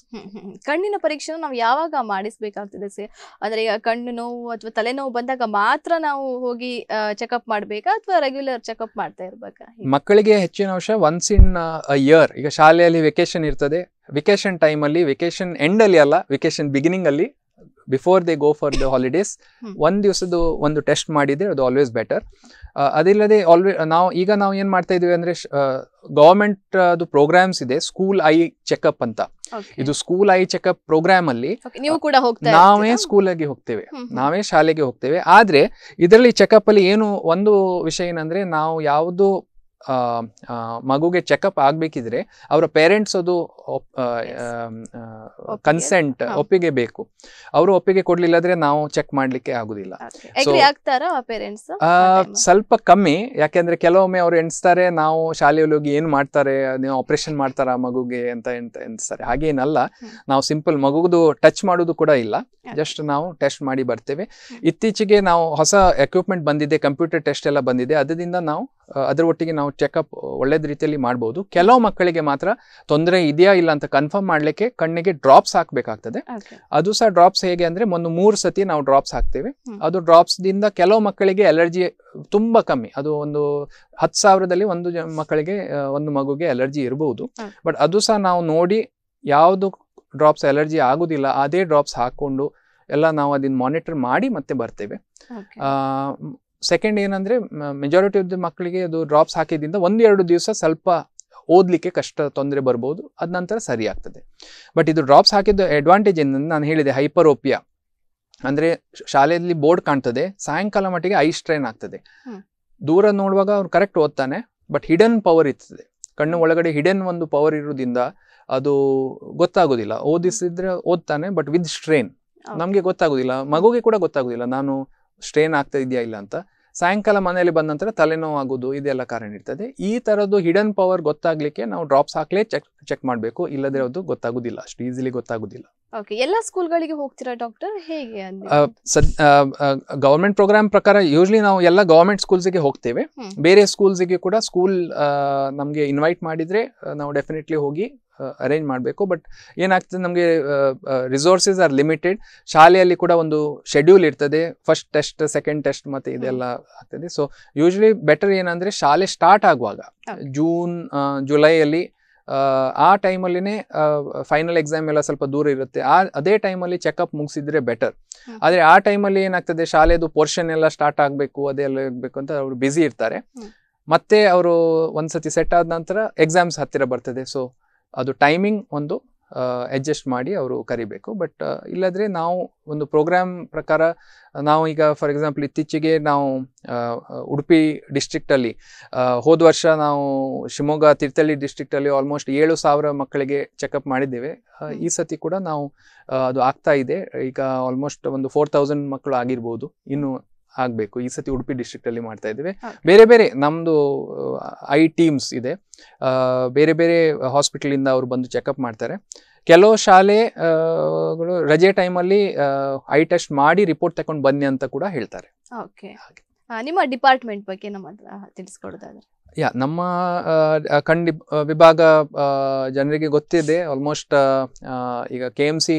ಕಣ್ಣಿನ ಪರೀಕ್ಷೆ ನಾವು ಯಾವಾಗ ಮಾಡಿಸ್ಬೇಕಾಗ್ತದೆ ಸರ್ ಅಂದರೆ ಈಗ ಕಣ್ಣು ನೋವು ಅಥವಾ ತಲೆನೋವು ಬಂದಾಗ ಮಾತ್ರ ನಾವು ಹೋಗಿ ಚೆಕಪ್ ಮಾಡಬೇಕಾ ಅಥವಾ ರೆಗ್ಯುಲರ್ ಚೆಕಪ್ ಮಾಡ್ತಾ ಇರಬೇಕಾ ಮಕ್ಕಳಿಗೆ ಹೆಚ್ಚಿನ ಅಂಶ ಒನ್ಸ್ ಇನ್ ಇಯರ್ ಈಗ ಶಾಲೆಯಲ್ಲಿ ವೆಕೇಶನ್ ಇರ್ತದೆ ವೆಕೇಶನ್ ಟೈಮಲ್ಲಿ ವೆಕೇಶನ್ ಎಂಡಲ್ಲಿ ಅಲ್ಲ ವೆಕೇಶನ್ ಬಿಗಿನಿಂಗಲ್ಲಿ before they go for the holidays ಒಂದ್ ದಿವಸದ್ದು ಒಂದು ಟೆಸ್ಟ್ ಮಾಡಿದ್ರೆ ಅದು ಆಲ್ವೇಸ್ ಬೆಟರ್ ಅದಿಲ್ಲದೆ ಆಲ್ವೇ ನಾವು ಈಗ ನಾವು ಏನ್ ಮಾಡ್ತಾ ಇದ್ದೀವಿ ಅಂದ್ರೆ ಗವರ್ಮೆಂಟ್ ಅದು ಪ್ರೋಗ್ರಾಮ್ಸ್ ಇದೆ ಸ್ಕೂಲ್ ಐ ಚೆಕ್ಅಪ್ ಅಂತ ಇದು ಸ್ಕೂಲ್ ಐ ಚೆಕ್ಅಪ್ ಪ್ರೋಗ್ರಾಮ್ ಅಲ್ಲಿ ನೀವು ಕೂಡ ನಾವೇ ಹೋಗ್ತೇವೆ ನಾವೇ ಶಾಲೆಗೆ ಹೋಗ್ತೇವೆ ಆದ್ರೆ ಇದರಲ್ಲಿ ಚೆಕ್ಅಪ್ ಅಲ್ಲಿ ಏನು ಒಂದು ವಿಷಯ ಏನಂದ್ರೆ ನಾವು ಯಾವುದು ಮಗುಗೆ ಚೆಕಪ್ ಆಗಬೇಕಿದ್ರೆ ಅವರ ಪೇರೆಂಟ್ಸ್ ಅದು ಕನ್ಸೆಂಟ್ ಒಪ್ಪಿಗೆ ಬೇಕು ಅವರು ಒಪ್ಪಿಗೆ ಕೊಡ್ಲಿಲ್ಲ ಅಂದ್ರೆ ನಾವು ಚೆಕ್ ಮಾಡ್ಲಿಕ್ಕೆ ಆಗುದಿಲ್ಲ ಸ್ವಲ್ಪ ಕಮ್ಮಿ ಯಾಕೆಂದ್ರೆ ಕೆಲವೊಮ್ಮೆ ಅವರು ಎಣಿಸ್ತಾರೆ ನಾವು ಶಾಲೆಯಲ್ಲಿ ಹೋಗಿ ಏನ್ ಮಾಡ್ತಾರೆ ನೀವು ಆಪರೇಷನ್ ಮಾಡ್ತಾರಾ ಮಗುಗೆ ಅಂತ ಎಣಿಸ್ತಾರೆ ಹಾಗೇನಲ್ಲ ನಾವು ಸಿಂಪಲ್ ಮಗುದು ಟಚ್ ಮಾಡೋದು ಕೂಡ ಇಲ್ಲ ಜಸ್ಟ್ ನಾವು ಟೆಸ್ಟ್ ಮಾಡಿ ಬರ್ತೇವೆ ಇತ್ತೀಚೆಗೆ ನಾವು ಹೊಸ ಎಕ್ವಿಪ್ಮೆಂಟ್ ಬಂದಿದೆ ಕಂಪ್ಯೂಟರ್ ಟೆಸ್ಟ್ ಎಲ್ಲ ಬಂದಿದೆ ಅದರಿಂದ ನಾವು ಅದರ ಒಟ್ಟಿಗೆ ನಾವು ಚೆಕಪ್ ಒಳ್ಳೆದ ರೀತಿಯಲ್ಲಿ ಮಾಡ್ಬೋದು ಕೆಲವು ಮಕ್ಕಳಿಗೆ ಮಾತ್ರ ತೊಂದರೆ ಇದೆಯಾ ಇಲ್ಲ ಅಂತ ಕನ್ಫರ್ಮ್ ಮಾಡಲಿಕ್ಕೆ ಕಣ್ಣಿಗೆ ಡ್ರಾಪ್ಸ್ ಹಾಕಬೇಕಾಗ್ತದೆ ಅದು ಸಹ ಡ್ರಾಪ್ಸ್ ಹೇಗೆ ಅಂದರೆ ಒಂದು ಮೂರು ಸತಿ ನಾವು ಡ್ರಾಪ್ಸ್ ಹಾಕ್ತೇವೆ ಅದು ಡ್ರಾಪ್ಸ್ದಿಂದ ಕೆಲವು ಮಕ್ಕಳಿಗೆ ಅಲರ್ಜಿ ತುಂಬ ಕಮ್ಮಿ ಅದು ಒಂದು ಹತ್ತು ಸಾವಿರದಲ್ಲಿ ಒಂದು ಮಕ್ಕಳಿಗೆ ಒಂದು ಮಗುಗೆ ಅಲರ್ಜಿ ಇರಬಹುದು ಬಟ್ ಅದು ಸಹ ನಾವು ನೋಡಿ ಯಾವುದು ಡ್ರಾಪ್ಸ್ ಅಲರ್ಜಿ ಆಗುದಿಲ್ಲ ಅದೇ ಡ್ರಾಪ್ಸ್ ಹಾಕೊಂಡು ಎಲ್ಲ ನಾವು ಅದನ್ನ ಮಾನಿಟರ್ ಮಾಡಿ ಮತ್ತೆ ಬರ್ತೇವೆ ಸೆಕೆಂಡ್ ಏನಂದ್ರೆ ಮೆಜಾರಿಟಿ ಆಫ್ ದ ಮಕ್ಕಳಿಗೆ ಅದು ಡ್ರಾಪ್ಸ್ ಒಂದು ಎರಡು ದಿವಸ ಸ್ವಲ್ಪ ಓದ್ಲಿಕ್ಕೆ ಕಷ್ಟ ತೊಂದರೆ ಬರ್ಬೋದು ಅದ ನಂತರ ಸರಿ ಆಗ್ತದೆ ಬಟ್ ಇದು ಡ್ರಾಪ್ಸ್ ಹಾಕಿದ್ದು ಅಡ್ವಾಂಟೇಜ್ ಏನಂದ್ರೆ ನಾನು ಹೇಳಿದೆ ಹೈಪರೋಪಿಯಾ ಅಂದರೆ ಶಾಲೆಯಲ್ಲಿ ಬೋರ್ಡ್ ಕಾಣ್ತದೆ ಸಾಯಂಕಾಲ ಮಟ್ಟಿಗೆ ಐ ಸ್ಟ್ರೈನ್ ಆಗ್ತದೆ ದೂರ ನೋಡುವಾಗ ಅವ್ರು ಕರೆಕ್ಟ್ ಓದ್ತಾನೆ ಬಟ್ ಹಿಡನ್ ಪವರ್ ಇರ್ತದೆ ಕಣ್ಣು ಒಳಗಡೆ ಹಿಡನ್ ಒಂದು ಪವರ್ ಇರೋದ್ರಿಂದ ಅದು ಗೊತ್ತಾಗೋದಿಲ್ಲ ಓದಿಸಿದ್ರೆ ಓದ್ತಾನೆ ಬಟ್ ವಿತ್ ಸ್ಟ್ರೈನ್ ನಮಗೆ ಗೊತ್ತಾಗೋದಿಲ್ಲ ಮಗುಗೆ ಕೂಡ ಗೊತ್ತಾಗೋದಿಲ್ಲ ನಾನು ಸ್ಟ್ರೇನ್ ಆಗ್ತಾ ಇದೆಯಾ ಇಲ್ಲ ಅಂತ ಸಾಯಂಕಾಲ ಮನೆಯಲ್ಲಿ ಬಂದ ನಂತರ ತಲೆನೋವು ಆಗೋದು ಇದೆಲ್ಲ ಕಾರಣ ಇರ್ತದೆ ಈ ತರದ್ದು ಹಿಡನ್ ಪವರ್ ಗೊತ್ತಾಗ್ಲಿಕ್ಕೆ ನಾವು ಡ್ರಾಪ್ಸ್ ಹಾಕ್ಲೇ ಚೆಕ್ ಚೆಕ್ ಮಾಡಬೇಕು ಇಲ್ಲದ್ರೆ ಅದು ಗೊತ್ತಾಗುದಿಲ್ಲ ಅಷ್ಟು ಈಸಿಲಿ ಗೊತ್ತಾಗುದಿಲ್ಲ ಓಕೆ ಎಲ್ಲ ಸ್ಕೂಲ್ಗಳಿಗೆ ಹೋಗ್ತೀರಾ ಡಾಕ್ಟರ್ ಹೇಗೆ ಗೌರ್ಮೆಂಟ್ ಪ್ರೋಗ್ರಾಮ್ ಪ್ರಕಾರ ಯೂಶ್ಲಿ ನಾವು ಎಲ್ಲ ಗವರ್ಮೆಂಟ್ ಗೆ ಹೋಗ್ತೇವೆ ಬೇರೆ ಸ್ಕೂಲ್ಸ್ ಗೆ ಕೂಡ ಸ್ಕೂಲ್ ನಮಗೆ ಇನ್ವೈಟ್ ಮಾಡಿದ್ರೆ ನಾವು ಡೆಫಿನೆಟ್ಲಿ ಹೋಗಿ ಅರೇಂಜ್ ಮಾಡಬೇಕು ಬಟ್ ಏನಾಗ್ತದೆ ನಮಗೆ ರಿಸೋರ್ಸಸ್ ಆರ್ ಲಿಮಿಟೆಡ್ ಶಾಲೆಯಲ್ಲಿ ಕೂಡ ಒಂದು ಶೆಡ್ಯೂಲ್ ಇರ್ತದೆ ಫಸ್ಟ್ ಟೆಸ್ಟ್ ಸೆಕೆಂಡ್ ಟೆಸ್ಟ್ ಮತ್ತು ಇದೆಲ್ಲ ಆಗ್ತದೆ ಸೊ ಯೂಶ್ವಲಿ ಬೆಟರ್ ಏನಂದರೆ ಶಾಲೆ ಸ್ಟಾರ್ಟ್ ಆಗುವಾಗ ಜೂನ್ ಜುಲೈಯಲ್ಲಿ ಆ ಟೈಮಲ್ಲಿನೇ ಫೈನಲ್ ಎಕ್ಸಾಮ್ ಎಲ್ಲ ಸ್ವಲ್ಪ ದೂರ ಇರುತ್ತೆ ಆ ಅದೇ ಟೈಮಲ್ಲಿ ಚೆಕಪ್ ಮುಗಿಸಿದ್ರೆ ಬೆಟರ್ ಆದರೆ ಆ ಟೈಮಲ್ಲಿ ಏನಾಗ್ತದೆ ಶಾಲೆದು ಪೋರ್ಷನ್ ಎಲ್ಲ ಸ್ಟಾರ್ಟ್ ಆಗಬೇಕು ಅದೇ ಎಲ್ಲ ಇರಬೇಕು ಅಂತ ಅವರು ಬ್ಯುಸಿ ಇರ್ತಾರೆ ಮತ್ತೆ ಅವರು ಒಂದ್ಸತಿ ಸೆಟ್ ಆದ ನಂತರ ಎಕ್ಸಾಮ್ಸ್ ಹತ್ತಿರ ಬರ್ತದೆ ಸೊ ಅದು ಟೈಮಿಂಗ್ ಒಂದು ಅಡ್ಜಸ್ಟ್ ಮಾಡಿ ಅವರು ಕರಿಬೇಕು ಬಟ್ ಇಲ್ಲದ್ರೆ ನಾವು ಒಂದು ಪ್ರೋಗ್ರಾಮ್ ಪ್ರಕಾರ ನಾವು ಈಗ ಫಾರ್ ಎಕ್ಸಾಂಪಲ್ ಇತ್ತೀಚೆಗೆ ನಾವು ಉಡುಪಿ ಡಿಸ್ಟ್ರಿಕ್ಟಲ್ಲಿ ಹೋದ ವರ್ಷ ನಾವು ಶಿವಮೊಗ್ಗ ತೀರ್ಥಹಳ್ಳಿ ಡಿಸ್ಟ್ರಿಕ್ಟಲ್ಲಿ ಆಲ್ಮೋಸ್ಟ್ ಏಳು ಸಾವಿರ ಮಕ್ಕಳಿಗೆ ಚೆಕಪ್ ಮಾಡಿದ್ದೇವೆ ಈ ಸತಿ ಕೂಡ ನಾವು ಅದು ಆಗ್ತಾ ಇದೆ ಈಗ ಆಲ್ಮೋಸ್ಟ್ ಒಂದು ಫೋರ್ ತೌಸಂಡ್ ಮಕ್ಕಳು ಆಗಿರ್ಬೋದು ಇನ್ನು ಆಗಬೇಕು ಈ ಸತಿ ಉಡುಪಿ ಡಿಸ್ಟ್ರಿಕ್ಟ್ ಅಲ್ಲಿ ಮಾಡ್ತಾ ಇದ್ದೇವೆ ಬೇರೆ ಬೇರೆ ನಮ್ದು ಐ ಟೀಮ್ಸ್ ಇದೆ ಬೇರೆ ಬೇರೆ ಹಾಸ್ಪಿಟಲ್ ಇಂದ ಅವರು ಬಂದು ಚೆಕಪ್ ಮಾಡ್ತಾರೆ ಕೆಲವು ಶಾಲೆಗಳು ರಜೆ ಟೈಮಲ್ಲಿ ಐ ಟೆಸ್ಟ್ ಮಾಡಿ ರಿಪೋರ್ಟ್ ತಗೊಂಡು ಬನ್ನಿ ಅಂತ ಕೂಡ ಹೇಳ್ತಾರೆ ನಿಮ್ಮ ಡಿಪಾರ್ಟ್ಮೆಂಟ್ ಬಗ್ಗೆ ನಮ್ಮ ತಿಳಿಸ್ಕೊಡೋದಾದ್ರೆ ಯಾ ನಮ್ಮ ಕಂಡಿ ವಿಭಾಗ ಜನರಿಗೆ ಗೊತ್ತಿದೆ ಆಲ್ಮೋಸ್ಟ್ ಈಗ K M C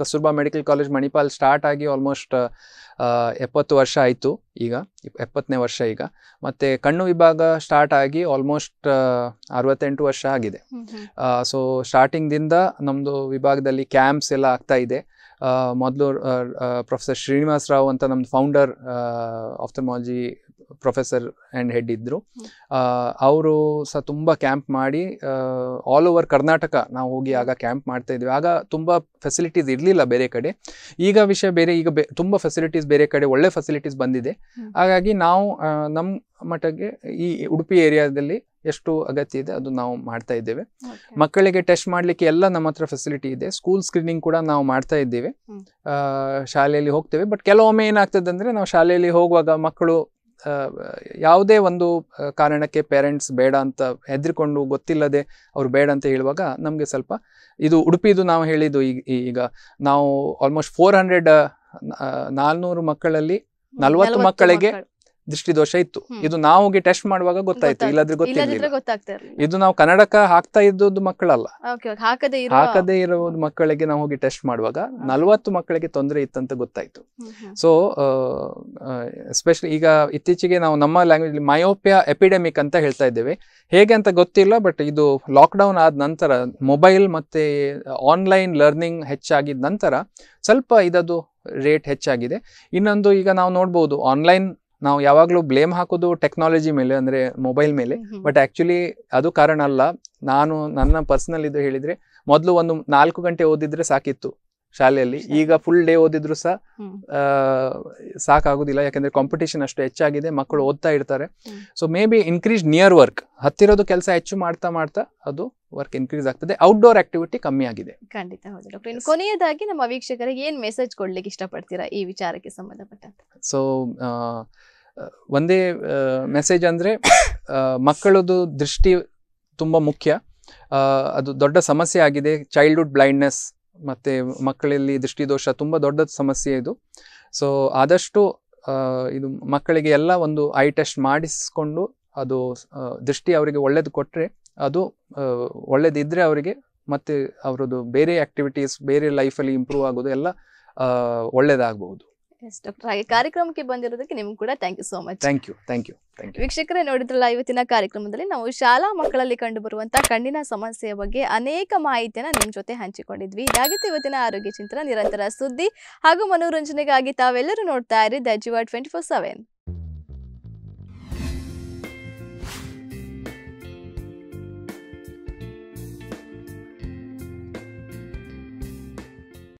Kasturba medical college Manipal start ಆಗಿ ಆಲ್ಮೋಸ್ಟ್ ಎಪ್ಪತ್ತು ವರ್ಷ ಆಯಿತು ಈಗ ಎಪ್ಪತ್ತನೇ ವರ್ಷ ಈಗ ಮತ್ತು ಕಣ್ಣು ವಿಭಾಗ ಸ್ಟಾರ್ಟ್ ಆಗಿ ಆಲ್ಮೋಸ್ಟ್ ಅರವತ್ತೆಂಟು ವರ್ಷ ಆಗಿದೆ ಸೊ ಸ್ಟಾರ್ಟಿಂಗ್ದಿಂದ ನಮ್ಮದು ವಿಭಾಗದಲ್ಲಿ ಕ್ಯಾಂಪ್ಸ್ ಎಲ್ಲ ಆಗ್ತಾ ಇದೆ ಮೊದಲು ಪ್ರೊಫೆಸರ್ ಶ್ರೀನಿವಾಸ್ ರಾವ್ ಅಂತ ನಮ್ಮದು founder ophthalmology professor and head ಇದ್ದರು ಅವರು ಸಹ ತುಂಬ ಕ್ಯಾಂಪ್ ಮಾಡಿ ಆಲ್ ಓವರ್ ಕರ್ನಾಟಕ ನಾವು ಹೋಗಿ ಆಗ ಕ್ಯಾಂಪ್ ಮಾಡ್ತಾ ಇದ್ವಿ ಆಗ ತುಂಬ ಫೆಸಿಲಿಟೀಸ್ ಇರಲಿಲ್ಲ ಬೇರೆ ಕಡೆ ಈಗ ವಿಷಯ ಬೇರೆ ಈಗ ಬೆ ತುಂಬ ಫೆಸಿಲಿಟೀಸ್ ಬೇರೆ ಕಡೆ ಒಳ್ಳೆ ಫೆಸಿಲಿಟೀಸ್ ಬಂದಿದೆ ಹಾಗಾಗಿ ನಾವು ನಮ್ಮ ಮಟ್ಟಕ್ಕೆ ಈ ಉಡುಪಿ ಏರಿಯಾದಲ್ಲಿ ಎಷ್ಟು ಅಗತ್ಯ ಇದೆ ಅದು ನಾವು ಮಾಡ್ತಾ ಇದ್ದೇವೆ ಮಕ್ಕಳಿಗೆ ಟೆಸ್ಟ್ ಮಾಡಲಿಕ್ಕೆ ಎಲ್ಲ ನಮ್ಮ ಹತ್ರ ಫೆಸಿಲಿಟಿ ಇದೆ ಸ್ಕೂಲ್ ಸ್ಕ್ರೀನಿಂಗ್ ಕೂಡ ನಾವು ಮಾಡ್ತಾ ಇದ್ದೇವೆ ಶಾಲೆಯಲ್ಲಿ ಹೋಗ್ತೇವೆ ಬಟ್ ಕೆಲವೊಮ್ಮೆ ಏನಾಗ್ತದೆ ಅಂದರೆ ನಾವು ಶಾಲೆಯಲ್ಲಿ ಹೋಗುವಾಗ ಮಕ್ಕಳು ಯಾವುದೇ ಒಂದು ಕಾರಣಕ್ಕೆ ಪೇರೆಂಟ್ಸ್ ಬೇಡ ಅಂತ ಹೆದರಿಕೊಂಡು ಗೊತ್ತಿಲ್ಲದೆ ಅವ್ರು ಬೇಡ ಅಂತ ಹೇಳುವಾಗ ನಮಗೆ ಸ್ವಲ್ಪ ಇದು ಉಡುಪಿದು ನಾವು ಹೇಳಿದ್ದು ಈಗ ಈಗ ನಾವು ಆಲ್ಮೋಸ್ಟ್ ಫೋರ್ ಹಂಡ್ರೆಡ್ ನಾಲ್ನೂರು ಮಕ್ಕಳಲ್ಲಿ ನಲ್ವತ್ತು ಮಕ್ಕಳಿಗೆ ದೃಷ್ಟಿದೋಷ ಇತ್ತು ಇದು ನಾವು ಹೋಗಿ ಟೆಸ್ಟ್ ಮಾಡುವಾಗ ಗೊತ್ತಾಯ್ತು ಇಲ್ಲದ್ರೆ ಗೊತ್ತಾಯ್ತು ಇದು ನಾವು ಕನ್ನಡಕ ಹಾಕ್ತಾ ಇದ್ದದ್ದು ಮಕ್ಕಳಲ್ಲ ಹಾಕದೇ ಇರೋ ಮಕ್ಕಳಿಗೆ ನಾವು ಹೋಗಿ ಟೆಸ್ಟ್ ಮಾಡುವಾಗ ನಲವತ್ತು ಮಕ್ಕಳಿಗೆ ತೊಂದರೆ ಇತ್ತಂತ ಗೊತ್ತಾಯ್ತು ಸೊ ಎಸ್ಪೆಷಲಿ ಈಗ ಇತ್ತೀಚೆಗೆ ನಾವು ನಮ್ಮ ಲ್ಯಾಂಗ್ವೇಜ್ ಮಯೋಪಿಯಾ ಎಪಿಡೆಮಿಕ್ ಅಂತ ಹೇಳ್ತಾ ಇದ್ದೇವೆ ಹೇಗೆ ಅಂತ ಗೊತ್ತಿಲ್ಲ ಬಟ್ ಇದು ಲಾಕ್ ಡೌನ್ ಆದ ನಂತರ ಮೊಬೈಲ್ ಮತ್ತೆ ಆನ್ಲೈನ್ ಲರ್ನಿಂಗ್ ಹೆಚ್ಚಾಗಿದ ನಂತರ ಸ್ವಲ್ಪ ಇದದು ರೇಟ್ ಹೆಚ್ಚಾಗಿದೆ ಇನ್ನೊಂದು ಈಗ ನಾವು ನೋಡ್ಬೋದು ಆನ್ಲೈನ್ ನಾವು ಯಾವಾಗಲೂ ಬ್ಲೇಮ್ ಹಾಕೋದು ಟೆಕ್ನಾಲಜಿ ಮೇಲೆ ಅಂದ್ರೆ ಮೊಬೈಲ್ ಮೇಲೆ ಬಟ್ ಆಕ್ಚುಲಿ ಅದು ಕಾರಣ ಅಲ್ಲ ನಾನು ನನ್ನ ಪರ್ಸನಲ್ ಇದು ಹೇಳಿದ್ರೆ ಮೊದಲು ಒಂದು ನಾಲ್ಕು ಗಂಟೆ ಓದಿದ್ರೆ ಸಾಕಿತ್ತು ಶಾಲೆಯಲ್ಲಿ ಈಗ ಫುಲ್ ಡೇ ಓದಿದ್ರು ಸಹ ಸಾಕಾಗುದಿಲ್ಲ ಯಾಕಂದ್ರೆ ಕಾಂಪಿಟೇಷನ್ ಅಷ್ಟು ಹೆಚ್ಚಾಗಿದೆ ಮಕ್ಕಳು ಓದ್ತಾ ಇರ್ತಾರೆ so maybe increase near work ಹತ್ತಿರೋದು ಕೆಲಸ ಹೆಚ್ಚು ಮಾಡ್ತಾ ಮಾಡ್ತಾ ಅದು ವರ್ಕ್ ಇನ್ಕ್ರೀಸ್ ಆಗ್ತದೆ ಔಟ್ಡೋರ್ ಆಕ್ಟಿವಿಟಿ ಕಮ್ಮಿ ಆಗಿದೆ ಖಂಡಿತ ಹೌದು ಡಾಕ್ಟರ್ ಕೊನೆಯದಾಗಿ ನಮ್ಮ ವೀಕ್ಷಕರಿಗೆ ಏನ್ ಮೆಸೇಜ್ ಕೊಡ್ಲಿಕ್ಕೆ ಇಷ್ಟಪಡ್ತೀರಾ ಈ ವಿಚಾರಕ್ಕೆ ಸಂಬಂಧಪಟ್ಟಂತೆ ಸೊ ಒಂದೇ ಮೆಸೇಜ್ ಅಂದ್ರೆ ಮಕ್ಕಳದು ದೃಷ್ಟಿ ತುಂಬಾ ಮುಖ್ಯ ಅದು ದೊಡ್ಡ ಸಮಸ್ಯೆ ಆಗಿದೆ ಚೈಲ್ಡ್ಹುಡ್ ಬ್ಲೈಂಡ್ನೆಸ್ ಮತ್ತು ಮಕ್ಕಳಲ್ಲಿ ದೃಷ್ಟಿದೋಷ ತುಂಬ ದೊಡ್ಡ ಸಮಸ್ಯೆ ಇದು ಸೊ ಆದಷ್ಟು ಇದು ಮಕ್ಕಳಿಗೆ ಎಲ್ಲ ಒಂದು ಐ ಟೆಸ್ಟ್ ಮಾಡಿಸ್ಕೊಂಡು ಅದು ದೃಷ್ಟಿ ಅವರಿಗೆ ಒಳ್ಳೇದು ಕೊಟ್ಟರೆ ಅದು ಒಳ್ಳೇದಿದ್ದರೆ ಅವರಿಗೆ ಮತ್ತು ಅವರದ್ದು ಬೇರೆ ಆ್ಯಕ್ಟಿವಿಟೀಸ್ ಬೇರೆ ಲೈಫಲ್ಲಿ ಇಂಪ್ರೂವ್ ಆಗೋದು ಎಲ್ಲ ಒಳ್ಳೇದಾಗ್ಬೋದು ಎಸ್ ಡಾಕ್ಟರ್ ಹಾಗೆ ಕಾರ್ಯಕ್ರಮಕ್ಕೆ ಬಂದಿರೋದಕ್ಕೆ ನಿಮ್ಗೆ ಕೂಡ thank you so much thank you thank you ವೀಕ್ಷಕರೇ ನೋಡಿದ್ರಲ್ಲ ಇವತ್ತಿನ ಕಾರ್ಯಕ್ರಮದಲ್ಲಿ ನಾವು ಶಾಲಾ ಮಕ್ಕಳಲ್ಲಿ ಕಂಡುಬರುವಂತಹ ಕಣ್ಣಿನ ಸಮಸ್ಯೆಯ ಬಗ್ಗೆ ಅನೇಕ ಮಾಹಿತಿಯನ್ನ ನಿಮ್ ಜೊತೆ ಹಂಚಿಕೊಂಡಿದ್ವಿ ಇದಾಗಿತ್ತು ಇವತ್ತಿನ ಆರೋಗ್ಯ ಚಿಂತನ ನಿರಂತರ ಸುದ್ದಿ ಹಾಗೂ ಮನೋರಂಜನೆಗಾಗಿ ತಾವೆಲ್ಲರೂ ನೋಡ್ತಾ ಇರಿ ದ ಜಿವಾ ಟ್ವೆಂಟಿ ಫೋರ್ ಸೆವೆನ್